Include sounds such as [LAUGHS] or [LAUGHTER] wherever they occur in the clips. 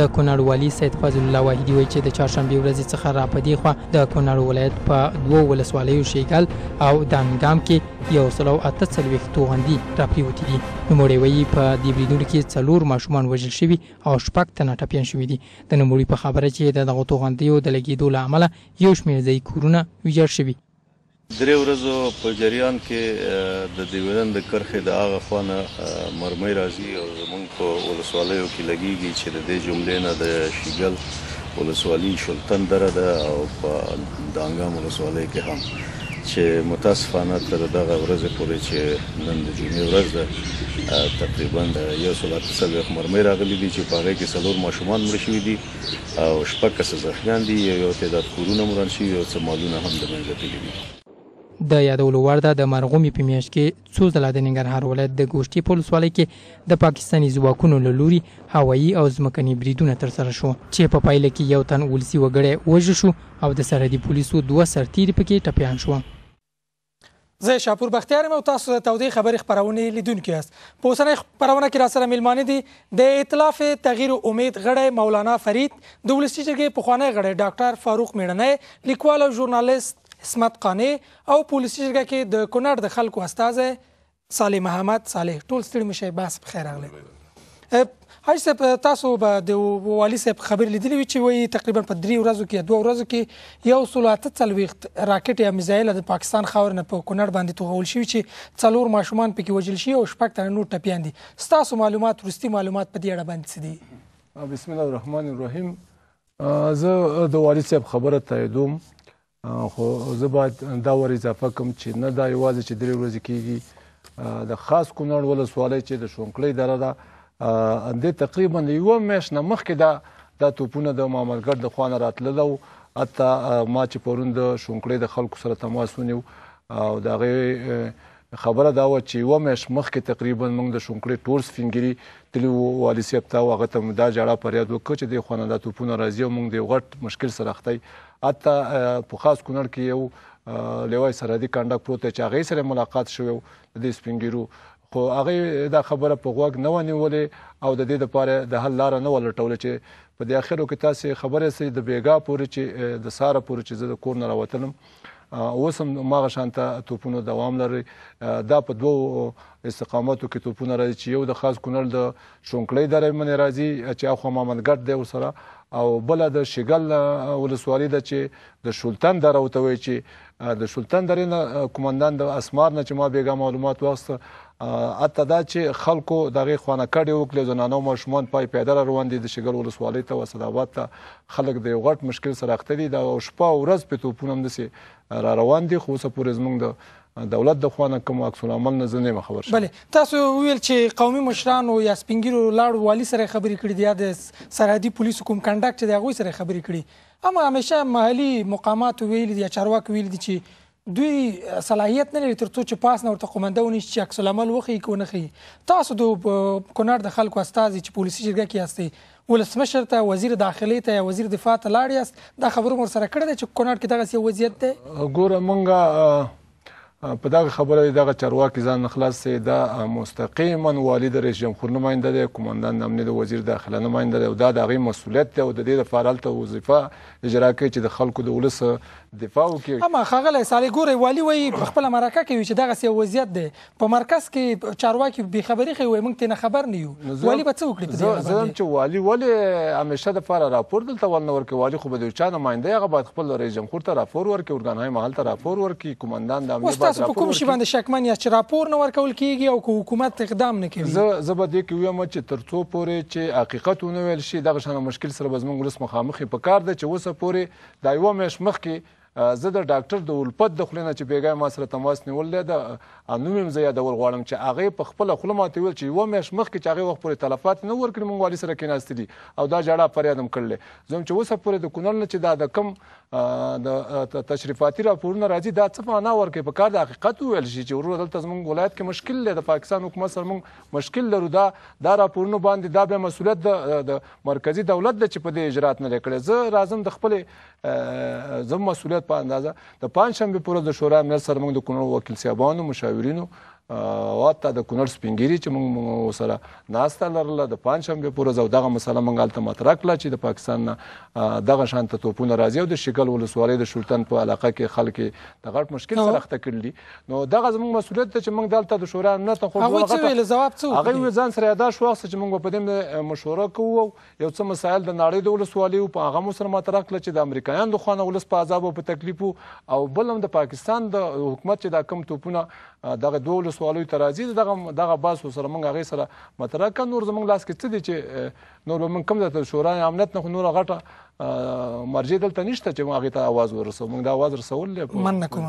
د کونړ والی سید فضل الله واحدی وایي چې د چهارشنبه ورځې څخه را پدې خو د کونړ ولایت په دوو ولسوالیو شیګل او دانګام کې یو سلو اته څلوېښت توغندي راپریوتې دي نوموړی وایي په دې بریدونو کې څلور ماشومان وژل شوي او شپږ تنه ټپیان شوي دي د نوموړي په خبره چې د دغو توغندیو د لګېدو له امله یو شمېر ځای کورونه ویجاړ شوي درې ورځو په جریان کې د دیورند کرخې د هغه خوانه مرمۍ راځي او زمونږ په ولسوالیو کې لګیږي چې د دې جملې نه د شیګل ولسوالي شلتن دره ده او په دانګام ولسوالۍ کې هم چې متاسفانه تر دغه ورځې پورې چې نن د جمعې ورځ ده تقریبا یو سل اتلس مرمۍ راغلي دي چې په هغه کې څلور ماشومان مړ شوي دي او شپږ کس زخمیان دي یو تعداد کورونه مران شوي او څه مالونه هم د منځه تللي دي د یادولو وړ ده د مرغومي په میاشت کې څو ځله د ننګرهار ولایت د ګوشتي په ولسوالۍ کې د پاکستاني ځواکونو له لوري هوایي او ځمکني بریدونه ترسره شو چې په پایله کې یو تن ولسی وګړی وژل شو او د سرحدي پولیسو دوه سرتیري پکې ټپیان شو زه شاپور بختیار مې تاسو ته تودې خبرې خبرونه لیدونکو یاست په اوسنۍ خبرونه کې را سره میلمانه دي د ائتلاف تغییر امید غړی مولانا فرید د ولسی جرګې پخوانی غړی ډاکټر فاروق میړنی لیکوال او ژورنالیست اسمت قانې او پولیسي جرګه کې د کونړ د خلکو استاد صالح محمد صالح ټول ستړي مشه باس په خیر راغله حاج صاحب تاسو به د والي صاحب خبر لیدلی وی چې وایي تقریبا په درې ورځو کې دوه ورځو کې یو سولاته څلويخت راکټ یا میزایل د پاکستان خاور نه په کونړ باندې توغول شوی چې څلور ماشومان پکې وجل شي او شپږ تر نور ټپیان دي ستاسو معلومات ورستي معلومات په دې اړه باندې څه دي بسم الله الرحمن الرحیم زه د والي صاحب خبره تاییدوم خو زه باید دا ور اضافه کوم چې نه دا یوازې چې درې ورځې کېږي د خاص کونړ ولسوالۍ چې د شونکلۍ دره ده دې تقریبا یوه میاشت نه مخکې دا دا توپونه د ماملګر د خوا نه راتلل او حتی ما چې پرون د شونکلۍ د خلکو سره تماس ونیو او د هغې خبره دا وه چې یوه میاشت مخکې تقریبا موږ د شونکلۍ ټول سپینګیري تلي وو والي صاحب ته هغه ته مو دا جړه فریاد وکړ چې دې خوا نه دا توپونه راځي او موږ د یو غټ مشکل سره اختی حتی په خاص کونړ کې یو لیوای سرحدي کنډک پروت دی چې هغې سره ملاقات شوی و د دې سپینګیرو خو هغه دا خبره په غوږ نه ونیولې او د دې لپاره د حل لار نه ولټول چې په دې اخرو کې تاسو خبره سي د بیګا پورې چې د ساره پورې چې زه د کور نه راوتلم اوس هم ماغه شانته توپونه دوام لري دا په دوو استقاماتو کې توپونه راځي چې یو د خاص کونړ د شونکلې درې منې راځي چې اخو مامنګټ دی ورسره او بل د شګل ولسوالۍ د چې د شلتن دره وته وی چې د شلتن درې نه کمانډان د اسمار نه چې ما بیګا معلومات واست اته دا چې خلکو دغه خوانه کړي وکړي زنانه او ماشومان پای پیدل روان دي د شګل ولسوالۍ ته وسداوات ته خلک د یو غټ مشکل سره اخته دي دا شپه او ورځ په توپونم دسي را روان دي خو څه پورې زمونږ د دولت د خوانه کوم عکس العمل نه زنه خبر شوم بله تاسو ویل چې قومي مشرانو یا سپینګیرو لاړ والی سره خبرې کړې دي د سرحدي پولیسو کوم کنډکټ دی هغه سره خبرې کړې اما همیشه محلي مقامات ویل دي چارواک ویل دي چې دوی صلاحیت نه لري ترڅو چې پاس نه ورته قومنده ونی چې عکس العمل وخی کو نه خي تاسو د کونړ د خلکو استاد چې پولیسي جرګه کې یاستي ولسمشر ته وزیر داخلي ته وزیر دفاع ته لاړ یاست دا خبرو مر سره کړی چې کونړ کې دغه وضعیت دی ګوره مونږه په دغه خبره دغه چارواکي ځان خلاص سي دا مستقیما والی د رئیس جمهور نماینده دی کمانډان د امنیت وزیر داخله نماینده دی او دا د هغې مسؤلیت دی او د دې دپاره هلته وظیفه اجرا کوي چې د خلکو د ولس دفاع وکړي اما خغله سالی ګوري والی وای په خپل مرکه کې چې دغه سی وضعیت دی په مرکز کې چارواکي بي خبري خو موږ ته نه خبر نه یو والی به څه وکړي په دې زه چې والی ولی همیشه د فار راپور دلته ول نه ورکوي والی خو به د چا نماینده هغه باید خپل رئیس جمهور ته راپور ورکړي ارګانهای محل ته راپور ورکړي کومندان د امنیت باید راپور ورکړي تاسو کوم شی باندې شکمن یا چې راپور نه ورکول کیږي او حکومت اقدام نه کوي زه زه به دې کې وایم چې ترڅو پورې چې حقیقت ونه ویل شي دغه شان مشکل سره به زموږ ولس مخامخ په کار ده چې وسه پورې د یو مش مخ کې زه د ډاکټر د الفت د خولې نه چې بېګا ما سره تماس نیولی ده نوم یې زه یادول غواړم چې هغې په خپله خوله ماته ویل چې یوه میاشت مخکې چې هغې وخت پورې تلفات نه ورکړي موږ والي سره کېناستي دي او دا ژړا فریاد هم کړلی زه هم چې اوسه پورې د کونړ نه چې دا د کوم د تشریفاتي راپورونه راځي دا څه معنا ورکوي په کار د حقیقت وویل شي چې وروره دلته زموږ ولایت کې مشکل دی د پاکستان حکومت سره موږ مشکل لرو دا دا راپورونه باندې دا بیا مسؤلیت د مرکزي دولت د چې په دې اجرات نه دی کړی زه راځم د خپلې زم مسؤلیت په اندازه د پنجشنبې په ورځ د شورا امنیت سره موږ د کونړ وکیل صاحبانو مشاور ورینو او حتی د کونړ سپینګیری چې موږ سره ناسته لرله د پنځشنبه پورې زو دغه مسله موږ هلته مطرح کړه چې د پاکستان نه دغه شان ته توپونه راځي او د شکل ولسوالۍ د شولتن په علاقه کې خلک د غټ مشکل سره ښکته کړلي نو دغه زموږ مسولیت ده چې موږ دلته د شورا نه ته خو هغه څه ویل جواب څه هغه وی ځان سره ادا شو چې موږ په دې مشوره کوو یو څه مسایل د نړۍ د ولسوالیو په هغه مسله مطرح کړه چې د امریکایانو د خوانه ولس په عذاب او په تکلیف او بل هم د پاکستان د حکومت چې دا کم توپونه دغه دوه ولسوالیو ته راځي دغه دغه باس سره موږ هغې سره مطرح کړه نور زموږ لاس کې څه دي چې نور به موږ کوم ځای ته شورا امنیت نه خو نوره غټه مرجع دلته نشته چې موږ هغې ته اواز ورسوو موږ دا اواز رسول مننه کوم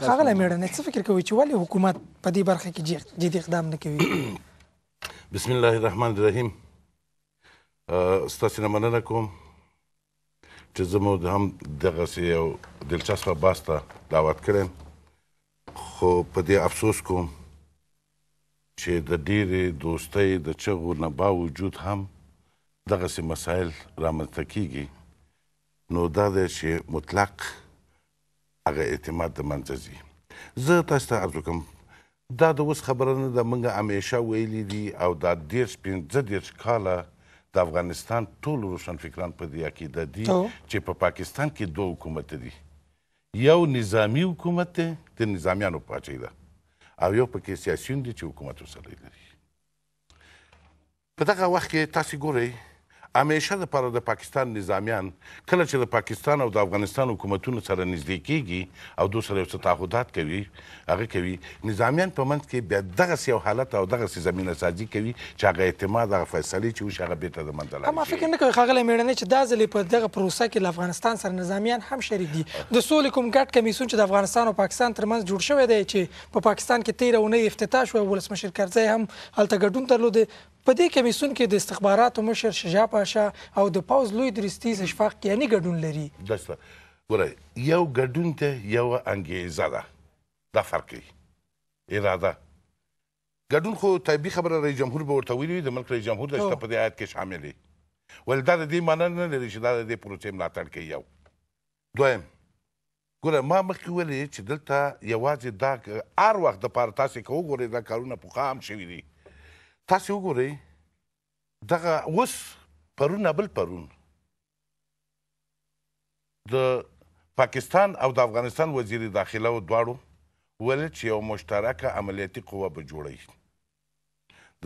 ښاغلی میړنی څه فکر کوئ چې ولې حکومت په دې برخه کې جدي اقدام نه کوي [CLEARS THROAT] بسم الله الرحمن الرحیم ستاسو نه مننه کوم چې زموږ هم دغسې یو دلچسپه بحث ته دعوت کړی خو په دې افسوس کوم چې د ډېرې دوستۍ د چغو نه باوجود هم دغسې مسایل رامنځته کیږي نو دا دی چې مطلق هغه اعتماد د منځه ځي زه تاسو ته عرض کوم دا د اوس خبره نه ده موږ همیشه ویلي دي او دا دېرش پنځه دېرش کاله د افغانستان ټول روشنفکران په دې عقیده دي چې په پا پاکستان کې دوه حکومت دي یو نظامی حکومت دی د نظامیانو پاچۍ ده او یو پکې سیاسیون دي چې حکومت ورسره لري په دغه وخت کې تاسې ګورئ همیشه د پر د پاکستان نظامیان کله چې د پاکستان او د افغانستان حکومتونو سره نږدې کیږي او دوی سره یو څه تعهدات کوي هغه کوي نظامیان په منځ کې بیا دغه یو حالت او دغه زمينه سازي کوي چې هغه اعتماد هغه فیصله چې وشي هغه بیرته د منځه ما فکر نه کوي خغله میړنې چې دا ځلې په دغه پروسه کې د افغانستان سره نظامیان هم شریک دي د سولې کوم ګډ کمیسون چې د افغانستان او پاکستان ترمنځ جوړ شوی دی چې په پاکستان کې 13 اونۍ افتتاح شو ولسمشر کرزی هم هلته ګډون درلود په دې کمیسون کې د استخباراتو مشر شجاع پاشا او د پوز لوی درستی اشفاق کیانی ګډون لري دسته ګوره یو ګډون ته یو انګیزه ده دا فرق کوي اراده ګډون خو طبیعي خبره رئیس جمهور به ورته ویلي د ملک رئیس جمهور د شته په دې آیت کې شامل دی ول دا د دې معنی نه لري چې دا د دې پروسې ملاتړ کوي یو دویم ګوره ما مخکې ویلي چې دلته یوازې دا هر وخت د پاره تاسې که وګورئ دا کارونه پخوا هم شوي دي تاسو وګورئ دغه اوس پرون بل پرون د پاکستان او د افغانستان وزیر داخله و دواړو ویل چې یو مشترکه عملیاتي قوه به جوړوي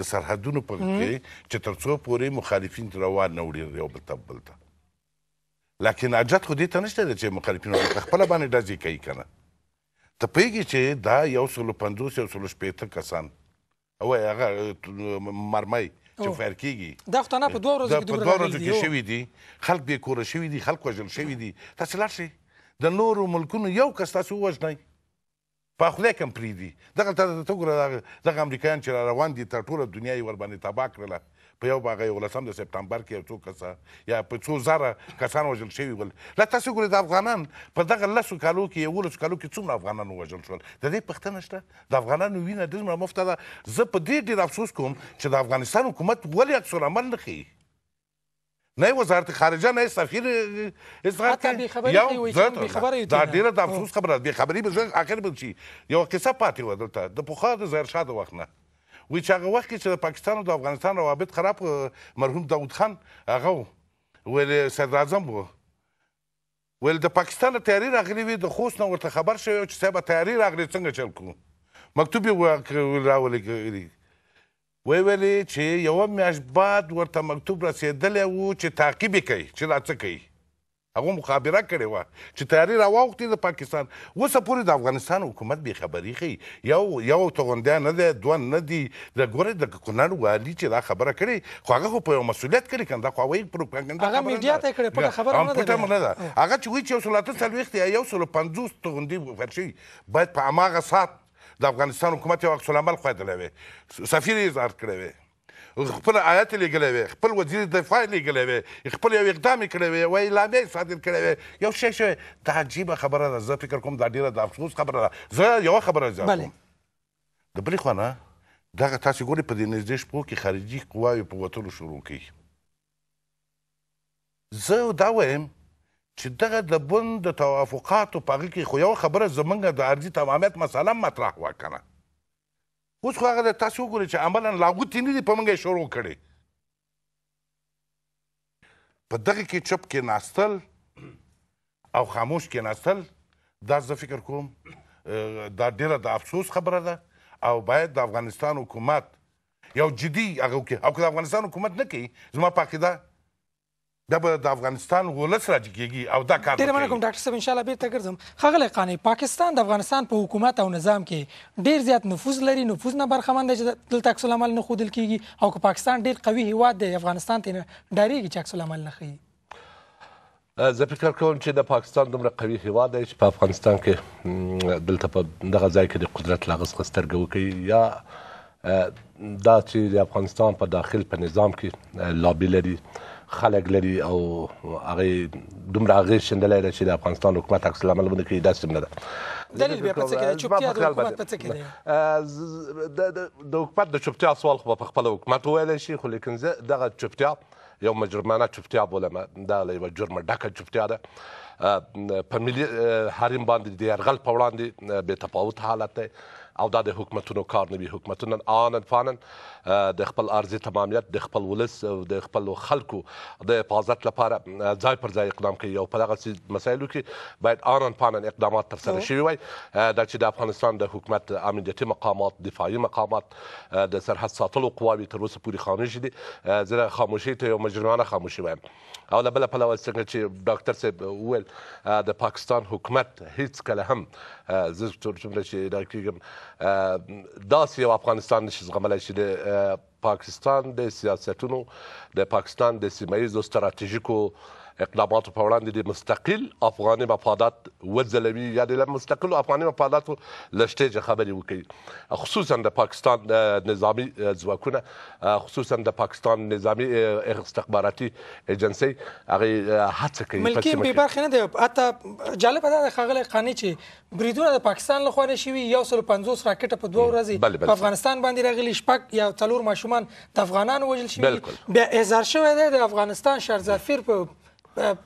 د سرحدونو په کې چې تر څو پورې مخالفین روان نه وړي یو بل ته بل ته لکن عجت خو دې ته نشته دی چې مخالفین خپله باندې ډزې کوي که نه ته پوهېږي چې دا یو سلو پنځوس یو سلو شپېته کسان وای هغه مرمۍ چې فایر کیږي دا خو نه په دوه ورځو کې په دوه ورځو کې شوې دي خلک به کور شوې دي خلک وژل شوې دي تاسو لاړ شئ د نورو ملکونو یو کس تاسو وژنئ په خوله کې پریدي دغه ته ته ګوره دغه امریکایان چې روان دي تر ټوله دنیا یې ور باندې تباہ کړله په یو باغ یولسم د سپتمبر کې یو څو کسه یا په څو زره کسان وژل شوي ول لا تاسو ګورئ د افغانان په دغه لسو کالو کې یولسو کالو کې څومره افغانان وژل شول د دې پوښتنه شته د افغانانو وینه دومره مفته ده زه په دې ډېر افسوس کوم چې د افغانستان حکومت ولې عکسالعمل نه ښیي نه وزارت خارجه نه سفیر اسرائیل ته یو زړه دا ډیره د افسوس خبره ده بې خبري به آخر به شي یوه کیسه پاتې وه دلته د پخوا د ظاهرشاه د وخت نه وی چې هغه وخت کې چې د پاکستان او د افغانستان روابط خراب مرحوم داود خان هغه ویل صدر اعظم و ویل د پاکستان تیاری راغلی وي د خوست نه ورته خبر شوی چې صاحب تیاری راغلی څنګه چل کو مکتوب یې راولېږلی وی ویلې چې یوه میاشت بعد ورته مکتوب رسېدلی و چې تعقیب یې کوي چې دا څه کوي هغه مخابره کړې وه چې تیاری راواوښتې د پاکستان اوسه پورې د افغانستان حکومت بې خبري ښیي یو یو توغندی نه دی دوه نه دي د ګورې د کونړ والي چې دا خبره کړې خو هغه خو په یو مسؤلیت کړې کنه دا خو هغه پروپاګنډا هغه میډیا ته کړې پټه خبره نه ده هغه چې وایي چې یو سل اته څلوېښت یا یو سل پنځوس توغندي فرشي باید په هماغه ساعت د افغانستان حکومت یو عکس العمل ښودلی وی سفیر یې اظهار کړی وی خپل آیات لګلې وي خپل وزیر دفاع لګلې وي خپل یو اقدام کړی وي وایي لامې صادر کړی وي یو شی شوی دا عجیبه خبره ده زه فکر کوم دا ډیره د افسوس خبره ده زه یوه خبره زیات کوم د بلې خوا نه دغه تاسې ګورئ په دې نږدې شپو کې خارجي قواوې په وتلو شروع کوي زه دا وایم چې دغه د بند د توافقاتو په هغه کې خو یوه خبره زموږ د ارضي تمامیت مسله مطرح وه که نه اوس خو هغه تاسو وګورئ چې عملا لاګوتې نه دي په موږ یې شروع کړې په دغه کې چپ کې ناستل او خاموش کې ناستل دا زه فکر کوم دا ډیره د افسوس خبره ده او باید د افغانستان حکومت یو جدي هغه وکړي او که د افغانستان حکومت نه کوي زما په عقیده د به د افغانستان ولس راځيږي او دا کار ډیر مننه کوم ډاکټر صاحب ان شاء الله بیرته ګرځم خغله قانی پاکستان د افغانستان په حکومت او نظام کې ډیر زیات نفوذ لري نفوذ نه برخمن دي چې دلته عکس العمل نه خودل کیږي او که پاکستان ډیر قوي هیواد دی افغانستان ته ډاریږي چې عکس العمل نه خي زه فکر کوم چې د پاکستان دومره قوي هیواد دی چې په افغانستان کې دلته په دغه ځای کې د قدرت لاغس خسترګو کوي یا دا چې د افغانستان په داخل په نظام کې لابي لري خلک لري او هغه دومره هغه شندلای ده چې د افغانستان حکومت عکس العمل باندې کې داسې نه ده دلیل بیا پڅ کې چوپتیا د حکومت پڅ کې ده د حکومت د چوپتیا سوال خو په خپل حکومت ویل شي خو لیکن زه دغه چوپتیا یو مجرمانه چوپتیا بولم دا یو جرم ډکه چوپتیا ده په ملي حریم باندې د یرغل په وړاندې به تفاوت حالت ده او دا د حکومتونو کار نه وي حکومتونه آنن فانن د خپل ارزي تمامیت د خپل ولس او د خپل خلکو د حفاظت لپاره ځای پر ځای اقدام کوي او په دغه مسایلو کې باید آنن فانن اقدامات تر سره شوي وي دا چې د افغانستان د حکومت امنیتي مقامات دفاعي مقامات د سرحد ساتلو قواوي تر اوسه پورې خاموش دي زه خاموشي ته یو مجرمانه خاموشي وایم او له بل پلوه څنګه چې ډاکټر صاحب وویل د پاکستان حکومت هیڅ کله هم زه څومره چې دا کېږم داسې یو افغانستان نشي زغملای چې د پاکستان د سیاستونو د پاکستان د سیمه ییزو ستراتیژیکو اقداماتو په وړاندې د مستقل افغاني مفادات وځلوي یعنې له مستقلو افغاني مفاداتو له سټیجه خبرې وکړي خصوصا د پاکستان نظامی ځواکونه خصوصا د پاکستان نظامی استخباراتي ایجنسي هغه هڅه کوي ملکي به برخه نه دی حتی جالب ده خغله قانې چې بریدونه د پاکستان له خوا نه شوي 150 راکټ په دوه ورځې په افغانستان باندې راغلي شپږ یا څلور ماشومان د افغانانو وژل شوي بیا اظهار شوی دی د افغانستان شهر ظفیر په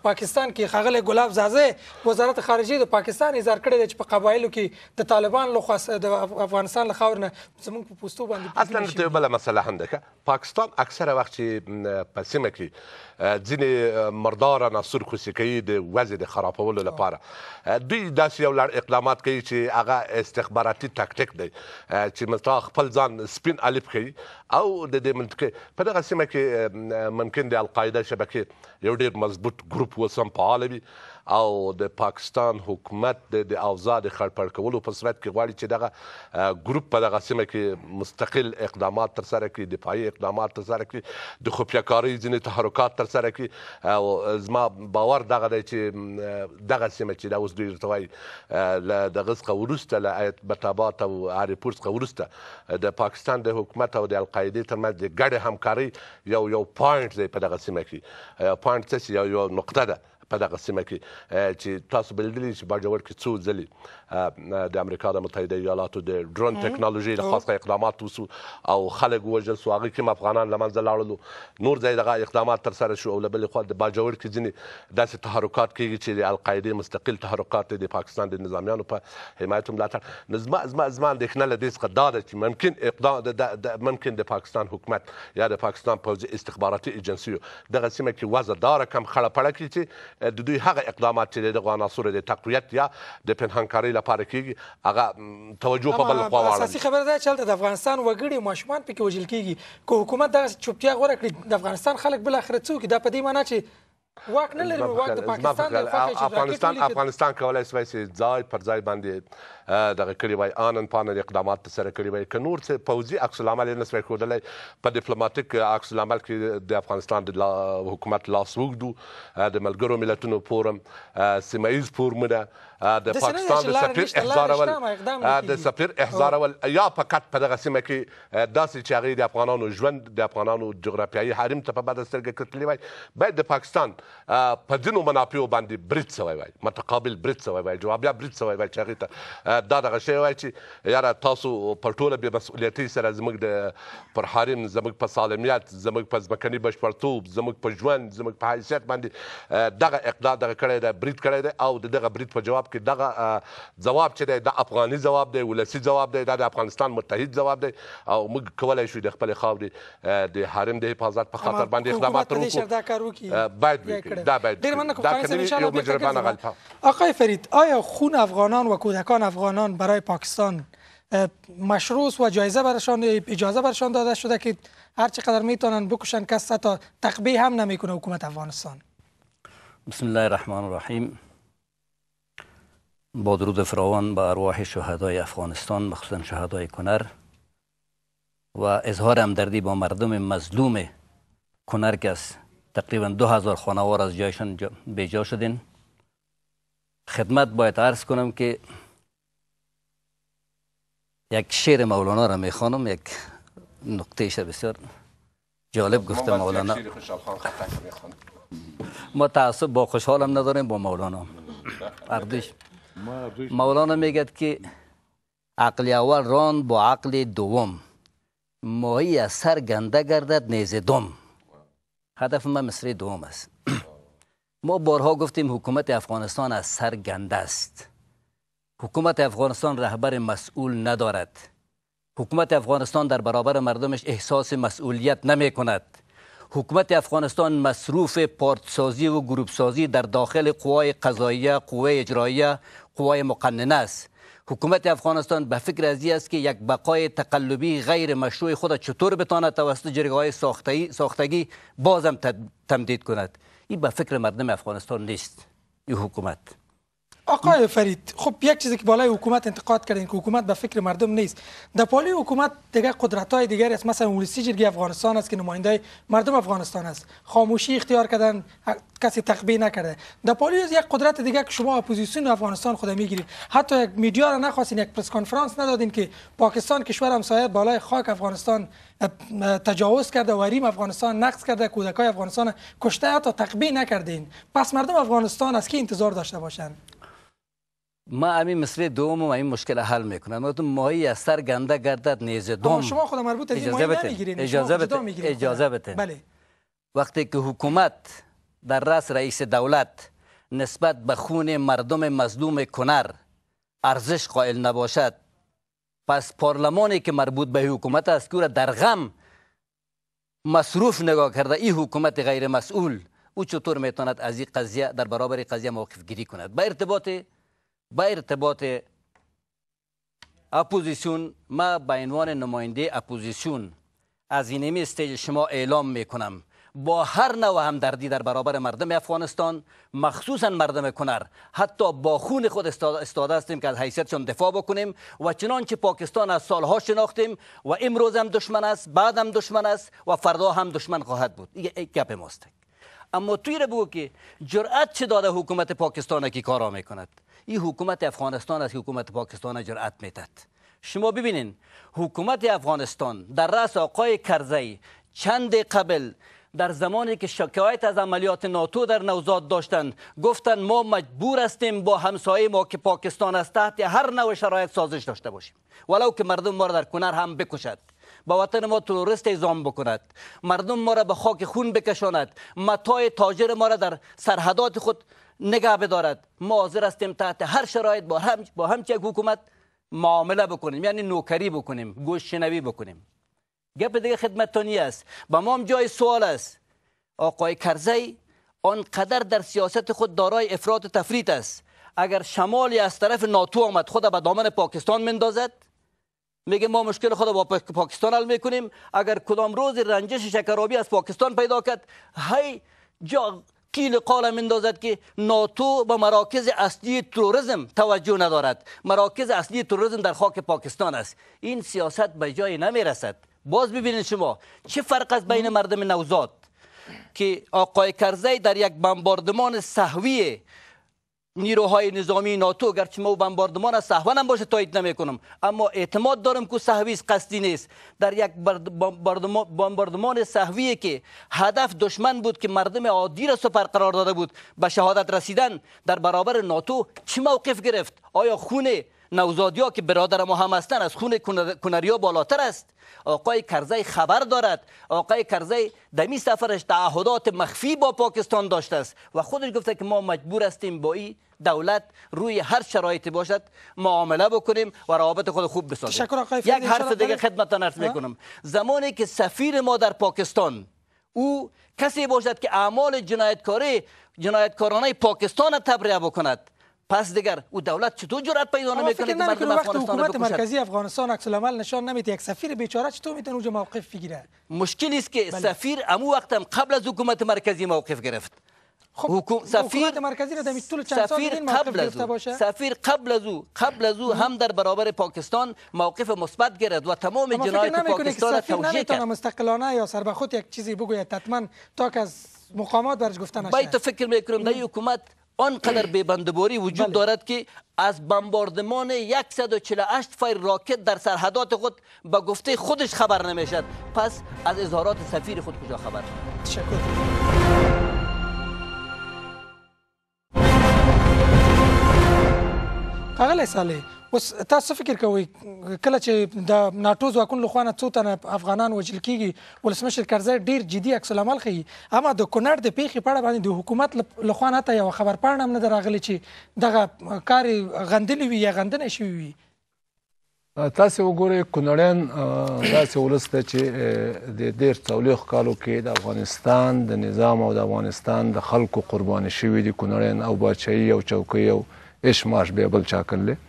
پاکستان کې خغل ګلاب زازه وزارت خارجه د پاکستان اظهار کړی چې په قبایلو کې د طالبان له خاص د افغانستان له خاور نه زمونږ په پوستو باندې اصلا د بل مسله هم ده پاکستان اکثره وخت چې په سیمه کې ځینې مردار عناصر خوسي کوي د وضع د خرابولو لپاره دوی داسې یو لړ اقدامات کوي چې هغه استخباراتي تاکتیک دی چې مثلا خپل ځان سپین الف کوي او د دې منطقه په دغه سیمه کې ممکن د القاعده شبکې یو ډیر مضبوط grupo Sampo Álabe, او د پاکستان حکومت د اوزاد خړپړ کولو په صورت کې غواړي چې دغه ګروپ په دغه سیمه کې مستقل اقدامات تر سره کړي دفاعي اقدامات تر سره کړي د خپلکاري ځینې تحرکات تر سره کړي او زما باور دغه دی چې دغه سیمه چې دا اوس دوی ورته وایي له دغه څخه وروسته له ایت بتابات او هریپور څخه وروسته د پاکستان د حکومت او د القاعده ترمنځ د ګډې همکارۍ یو یو پوینټ دی په دغه سیمه کې پوینټ څه یو یو نقطه ده په دغه سیمه کې چې تاسو بلدلی چې باجوړ کې څو ځلې د امریکا د متحده ایالاتو د ډرون ټکنالوژي له خاصه اقدامات وسو او خلک وژل سو هغه کې افغانان لمنځه لاړل نور ځای دغه اقدامات تر سره شو او بل خو د باجوړ کې ځینې داسې تحرکات کیږي چې د القاعده مستقل تحرکات د پاکستان د نظامیانو په حمایت ملاتړ نظم ازما ازما د خنل د څخه دا چې ممکن اقدام د ممکن د پاکستان حکومت یا د پاکستان پوځي استخباراتي ایجنسیو دغه سیمه کې وځه دار کم خړه پړه کې چې د دوی هغه اقدامات چې دغه عناصر د تقویت یا د پنهانکاري لپاره کیږي هغه توجه په بل خوا واړوي اساسي خبره ده چې د افغانستان وګړي ماشومان پکې وژل کیږي که حکومت دغه چوپتیا غوره کړي د افغانستان خلک بل اخر څوک دا په دې معنی چې واک نه لري واک د پاکستان د افغانستان افغانستان کولای شوی چې ځای پر ځای باندې دغه کړی وای انن پان د اقدامات سره کړی وای ک نور څه پوزي عکس العمل نه سوي خودلای په ډیپلوماټیک عکس العمل کې د افغانستان د حکومت لاس وګدو د ملګرو ملتونو فورم سیمایز فورم ده د پاکستان د سفیر احضارول د سفیر احضارول یا فقط په دغه سیمه کې داسې چې هغه د افغانانو ژوند د افغانانو جغرافیایي حریم ته په بده سترګه کتلی وای باید د پاکستان په دینو منافعو باندې برید سوی وای متقابل برید سوی وای جوابیا برید سوی وای چې هغه ته دا دغه شی وای چې یاره تاسو په ټوله بې مسؤلیتۍ سره زموږ د پر حریم زموږ په سالمیت زموږ په ځمکني بشپړتوب زموږ په ژوند زموږ په حیثیت باندې دغه اقدام دغه کړی دی برید کړی دی او دغه برید په جواب کې دغه جواب چې دی د افغاني جواب دی ولسی جواب دی د افغانستان متحد جواب دی او موږ کولای شو د خپل خاورې د حرم د حفاظت په خاطر باندې اقدامات وکړو باید وکړو دا باید ډیر مننه کوم آقای فرید آیا خون افغانان و کودکان افغانان برای پاکستان مشروط و جایزه برشان اجازه برشان داده شده که هر چقدر میتونن بکشن کس تا تقبیه هم نمیکنه حکومت افغانستان بسم الله الرحمن الرحیم با درود فراوان به ارواح شهدای افغانستان مخصوصا شهدای کنر و اظهار همدردی با مردم مظلوم کنر که از تقریبا دو هزار خانوار از جایشان بیجا شدین خدمت باید عرض کنم که یک شعر مولانا را میخوانم یک نقطه بسیار جالب گفته مولانا ما تعصب با خوشحالم نداریم با مولانا بله. اردش مولانا میگد که عقل اول ران با عقل دوم ماهی از سر گنده گردد نیز دوم هدف ما مصر دوم است [CLEARS THROAT] ما بارها گفتیم حکومت افغانستان از سر گنده است حکومت افغانستان رهبر مسئول ندارد حکومت افغانستان در برابر مردمش احساس مسئولیت نمی کند حکومت افغانستان مصروف پارتسازی و گروپسازی در داخل قوای قضاییه، قوه اجراییه قوای مقننه است حکومت افغانستان به فکر از است که یک بقای تقلبی غیر مشروع خود چطور بتواند توسط جرگه های ساختگی بازم تمدید کند این به فکر مردم افغانستان نیست این حکومت آقای فرید خب یک چیزی که بالای حکومت انتقاد کردین که حکومت به فکر مردم نیست در پالی حکومت دیگه قدرت های دیگری است مثلا ولسی جرگی افغانستان است که نماینده مردم افغانستان است خاموشی اختیار کردن کسی تقبیه نکرده در از یک قدرت دیگه که شما اپوزیسیون افغانستان خود میگیرید حتی یک میدیا را نخواستین یک پرس کنفرانس ندادین که پاکستان کشور همسایه بالای خاک افغانستان تجاوز کرده و افغانستان نقص کرده کودکای افغانستان کشته حتی تقبیه نکردین پس مردم افغانستان از کی انتظار داشته باشند ما همین مسئله دوم و این مشکل حل میکنم تو ماهی از سر گنده گردد نیز دوم شما خود مربوط از اجازه بده اجازه بده اجازه بده بله وقتی که حکومت در راس رئیس دولت نسبت به خون مردم مظلوم کنر ارزش قائل نباشد پس پارلمانی که مربوط به حکومت است که در غم مصروف نگاه کرده این حکومت غیر مسئول او چطور میتواند از این قضیه در برابر قضیه موقف گیری کند با ارتباطی با ارتباط اپوزیسیون ما به عنوان نماینده اپوزیسیون از این استیج شما اعلام میکنم با هر نوع همدردی در برابر مردم افغانستان مخصوصا مردم کنر حتی با خون خود استاده هستیم که از حیثیتشان دفاع بکنیم و چنانچه پاکستان از سالها شناختیم و امروز هم دشمن است بعد هم دشمن است و فردا هم دشمن خواهد بود یک گپ ماست اما توی رو بگو که جرأت چه داده حکومت پاکستان که کارا میکند این حکومت افغانستان از حکومت پاکستان جرأت میتد شما ببینید حکومت افغانستان در رأس آقای کرزی چند قبل در زمانی که شکایت از عملیات ناتو در نوزاد داشتند گفتند ما مجبور هستیم با همسایه ما که پاکستان است تحت هر نوع شرایط سازش داشته باشیم ولو که مردم ما را در کنر هم بکشد با وطن ما ترورست اعزام بکند مردم ما را به خاک خون بکشاند متای تاجر ما را در سرحدات خود نگاه بدارد ما حاضر هستیم تحت هر شرایط با هم با هم حکومت معامله بکنیم یعنی نوکری بکنیم گوش شنوی بکنیم گپ دیگه خدمتتونی است با ما هم جای سوال است آقای کرزی آنقدر در سیاست خود دارای افراد و تفرید است اگر شمالی از طرف ناتو آمد خود به دامن پاکستان مندازد میگه ما مشکل خود با پاکستان حل میکنیم اگر کدام روز رنجش شکرابی از پاکستان پیدا کرد هی جا کیل قال مندازد که ناتو به مراکز اصلی تروریسم توجه ندارد مراکز اصلی تروریسم در خاک پاکستان است این سیاست به جای نمیرسد باز ببینید شما چه فرق است بین مردم نوزاد که آقای کرزی در یک بمباردمان صحوی نیروهای نظامی ناتو گرچه ما بمباردمان از صحوه هم باشه تایید نمیکنم اما اعتماد دارم که صحویز قصدی نیست در یک بمباردمان صحوی که هدف دشمن بود که مردم عادی را سپر قرار داده بود به شهادت رسیدن در برابر ناتو چه موقف گرفت آیا خونه نوزادی که برادر ما هم از خون کنریا بالاتر است آقای کرزی خبر دارد آقای کرزی دمی سفرش تعهدات مخفی با پاکستان داشته است و خودش گفته که ما مجبور هستیم با این دولت روی هر شرایطی باشد معامله بکنیم و روابط خود خوب بسازیم یک حرف دیگه خدمتتان عرض میکنم زمانی که سفیر ما در پاکستان او کسی باشد که اعمال جنایتکاری جنایتکارانه پاکستان تبرئه بکند پس دیگر او دولت چطور جرأت پیدا نمیکنه که مردم افغانستان حکومت مرکزی افغانستان عکس العمل نشان نمیده یک سفیر بیچاره چطور میتونه اونجا موقف بگیره مشکلی است که بله. سفیر امو وقتم قبل از حکومت مرکزی موقف گرفت خب حکومت سفیر مرکزی را در طول چند سال این قبل از باشه سفیر قبل از او قبل از او هم در برابر پاکستان موقف مثبت گرفت و تمام جنایت پاکستان را توجیه کرد مستقلانه یا سر به خود یک چیزی بگوید حتما تا که از مقامات برش گفتن نشه تو فکر میکنم در حکومت آنقدر بیبندباری وجود دارد که از بمباردمان 148 فایر راکت در سرحدات خود به گفته خودش خبر نمیشد پس از اظهارات سفیر خود کجا خبر تشکر ښاغلی ساله اوس تاسو فکر کوئ کله چې د ناتو ځواکونو لخوا نه څو تنه افغانان وژل کیږي ولسمشر کرزی ډیر جدي عکس العمل ښيي اما د کونړ د پیښې په اړه باندې د حکومت لخوا نه ته یو خبر پاڼه هم نه راغلی چې دغه کار غندلی وي یا غندنه شوی وي تاسو وګورئ کونړین تاسو ولسته چې د ډیر څولېخ کالو کې د افغانستان د نظام او د افغانستان د خلکو قرباني شوی دي کونړین او بچي او چوکي او ايش ماش به بل چا کړل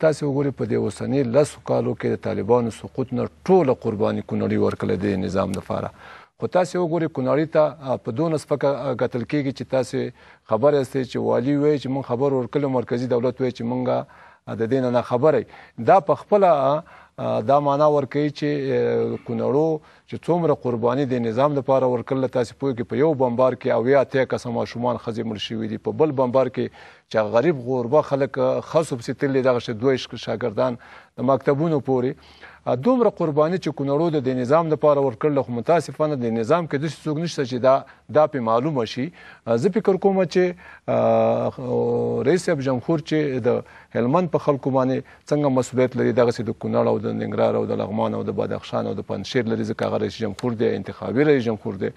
تاسو وګورئ په دې اوسنی لس کالو کې د طالبانو سقوط نه ټوله قرباني کونړي ورکړه د نظام لپاره خو تاسو وګورئ کونړي ته په دونه سپکه قتل کېږي چې تاسو خبر یاستئ چې والی وایي چې مونږ خبر ورکړو مرکزی دولت وایي چې مونږ د دین نه خبرې دا په خپل دا معنا ورکوي چې کونړو چې څومره قرباني د نظام لپاره ورکړل تاسو پوه کې په یو بمبار کې او یا ته کسه ماشومان خزي مړ شوي دي په بل بمبار کې چې غریب غوربه خلک خاصو په ستل دغه دوه شاګردان د مکتبونو پوري دومره قرباني چې کونړو د دې نظام لپاره ورکړل خو متاسفانه د نظام کې داسې څوک نشته چې دا دا پې معلومه شي زه فکر کوم چې رئیس صاحب جمهور چې د هلمند په خلکو باندې څنګه مسؤلیت لري دغسې د کونړ او د ننګرهار او د لغمان او د بدخشان او د پنجشیر لري ځکه هغه رئیس جمهور دی انتخابي رئیس جمهور دی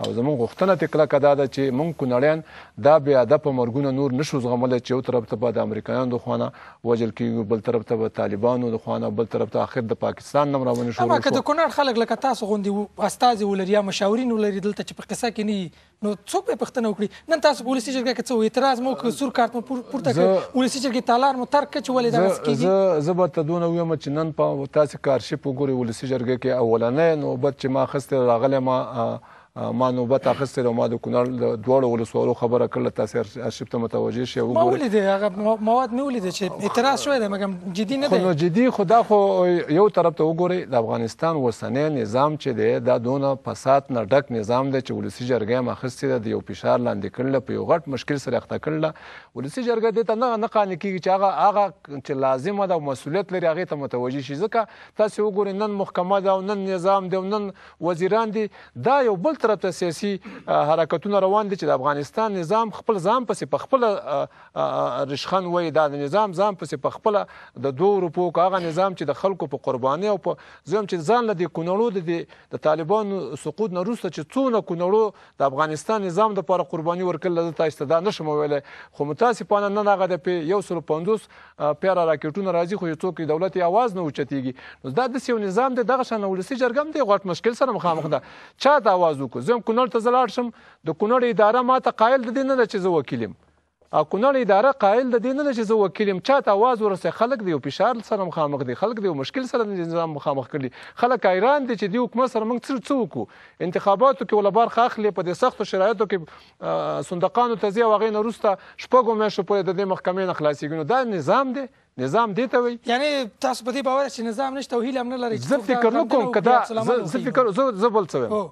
او زمونږ غوښتنه ته کله کدا ده چې مونږ کونړیان دا بیا د په مرګونه نور نشو زغمل چې یو طرف ته به د امریکایانو د خوانه وجل کیږي بل طرف ته به طالبانو د خوانه بل طرف ته اخر د پاکستان نم راونه شروع شو د کونړ خلک لکه تاسو غوندې استاد ولریا مشاورین ولري دلته چې په قصه کې نه نو څوک به پښتنه وکړي نن تاسو پولیسي جرګه کې څو اعتراض مو کو سور کارت مو پورته کړ پولیسي جرګه تالار مو ترک چې ولې دا سکیږي زه به ته دونه ویم چې نن په تاسو کارشپ وګوري ولسی جرګه کې اولنې نوبت چې ما خسته راغله ما ما نوبت اخیستې او ما د کونړ د دواړو ولسوالو خبره کړل تاسو ارشیف ته متوجه شئ وګورئ ما ولیدې هغه مواد مې ولیدې چې اعتراض شوی دی مګم جدي نه دی خو جدي خدا خو یو طرف ته وګورئ د افغانستان وسنۍ نظام چې دی دا دونه فساد نه ډک نظام دی چې ولسی جرګې ما اخیستې د یو فشار لاندې کړل په یو غټ مشکل سره اخته کړل ولسی جرګه دې ته نه نه قانې کیږي چې هغه هغه چې لازم ده او مسولیت لري هغه ته متوجه شي ځکه تاسو وګورئ نن محکمه ده او نن نظام دی او نن وزیران دي دا یو بل طرف ته سیاسي حرکتونه روان دي چې د افغانستان نظام خپل ځان پسې په خپل رشخن وای دا نظام ځان پسې په خپل د دوه روپو هغه نظام چې د خلکو په قرباني او په زم چې ځان له دې کونړو د طالبانو سقوط نه وروسته چې څونه کونړو د افغانستان نظام د لپاره قرباني ورکړل د تاسو ته دا نشم ویلای خو متاسفانه نه هغه د یو سل 50 پیرا راکټونه راځي خو څوک دولت आवाज نه اوچتيږي نو دا د سیو نظام د دغه شان ولسی جرګم دی غوټ مشکل سره مخامخ ده چا ته आवाज وکړو زه هم کونړ ته زه لاړ شم د کونړ اداره ما ته قایل د دې نه ده چې زه وکیل یم او کونړ اداره قایل د دې نه ده چې زه وکیل یم چا ته اواز ورسوي خلک د یو فشار سره مخامخ دي خلک د یو مشکل سره د نظام مخامخ کړي خلک حیران دي چې دې حکومت سره موږ څه وکړو انتخاباتو کې ولا برخه اخلي په دې سختو شرایطو کې صندوقانو ته ځي او هغې نه وروسته شپږو میاشتو پورې د دې محکمې نه خلاصېږي نو دا نظام دی نظام دی ته وي یعنی تاسو په دې باور چې نظام نشته او هیله هم نه لرئ زه فکر نه کوم که دا زه فکر زه بل څه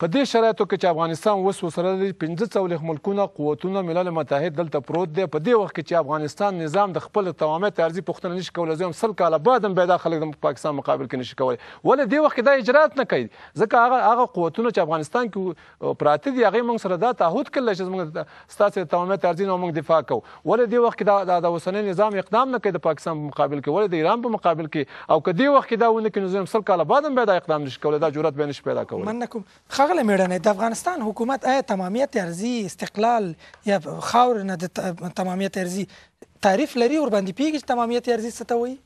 په دې شرایطو کې چې افغانستان اوس وسره لري پنځه څلوېښت ملکونه قوتونه ملل متحد دلته پروت دی په دې وخت کې چې افغانستان نظام د خپل تمامیت ارزي پوښتنه نشي کولی زه هم سل کاله بعد هم بیا دا خلک د پاکستان مقابل کې نشي کولی ولې دې وخت کې دا اجرات نه کوي ځکه هغه هغه قوتونه چې افغانستان کې پراته دي هغې موږ سره دا تعهد کړلی چې زموږ ستاسې د تمامیت ارزي نه موږ دفاع کوو ولې دې وخت کې دا د اوسنی نظام اقدام نه کوي د پاکستان په مقابل کې ولې د ایران په مقابل کې او که دې وخت کې دا ونه کړي نو زه هم سل کاله بعد هم بیا دا اقدام نشي کولی دا جرات بیا نشي پیدا کولی ښاغلی میړنی د افغانستان حکومت آیا تمامیت ارزي استقلال یا خاور نه د تمامیت ارزي تعریف لري ور باندې پیږي چې تمامیت ارزي څه ته وایي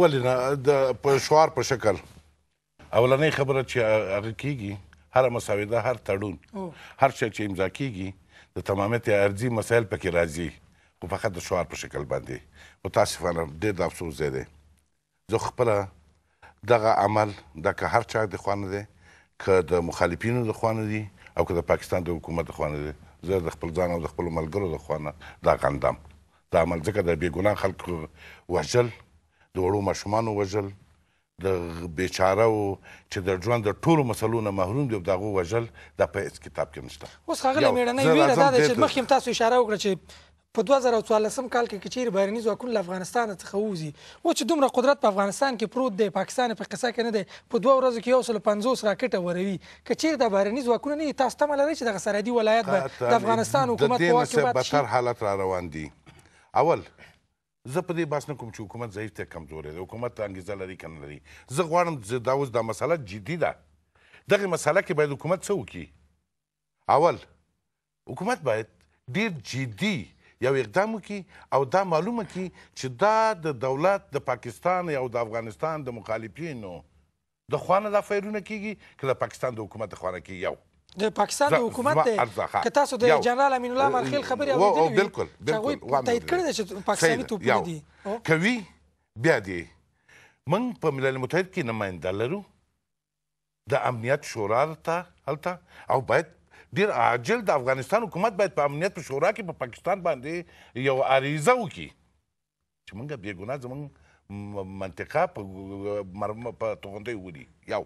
ولې نه د په شعار په شکل اولنۍ خبره چې هغه کیږي هر مساوده هر تړون هر څه چې امضا کیږي د تمامیت ارزي مسایل پکې راځي خو فقط د شعار په شکل باندې متاسفانه ډېر د افسوس زده زه خپل دغه عمل د هر چا د خوانه ده که د مخالفینو د خوانه دي او که د پاکستان د حکومت د خوانه دي زه د خپل ځان او د خپل ملګرو د خوانه دا غندم دا عمل ځکه د بیګناه خلکو وژل د وړو ماشومانو وژل د بیچاره او چې د ژوند د ټولو مسلو نه محروم دي دغه وژل د په کتاب کې نشته اوس هغه لمړنۍ ویره دا چې مخکې تاسو اشاره وکړه چې په 2014 کال کې کچیر بهرنی ځواکونه له افغانستان څخه ووزي و چې دومره قدرت په افغانستان کې پروت دی پاکستان په قصه کې نه دی په دوه ورځو کې یو سل 50 راکټه وروي کچیر د بهرنی ځواکونه نه تاسو ته ملري چې د سرحدي ولایت به د افغانستان حکومت په واکه به تر حالت را روان دي اول زه په دې باس نه کوم چې حکومت ضعیف ته کمزور دی حکومت انګیزه لري کنه لري زه غواړم دا اوس دا مسله جدي ده دغه مسله کې باید حکومت څه وکړي اول حکومت باید ډیر جدي یو اقدام وکړي او دا معلومه کړي چې دا د دولت د پاکستان او د افغانستان د مخالفینو د خوانه دا فایرونه کیږي که د پاکستان د حکومت خوانه کیږي یو د پاکستان د حکومت که تاسو د جنرال امین الله مرخیل خبرې اوریدلې وي بالکل بالکل تایید کړی دی چې پاکستاني توپونه دي کوي بیا دی موږ په ملل متحد کې نماینده لرو د امنیت شورا ته هلته او باید ډیر عاجل د افغانستان حکومت باید په امنیت په شورا کې په پاکستان باندې یو عریضه وکړي چې موږ بې ګناه زموږ منطقه په په توغندۍ ولي یو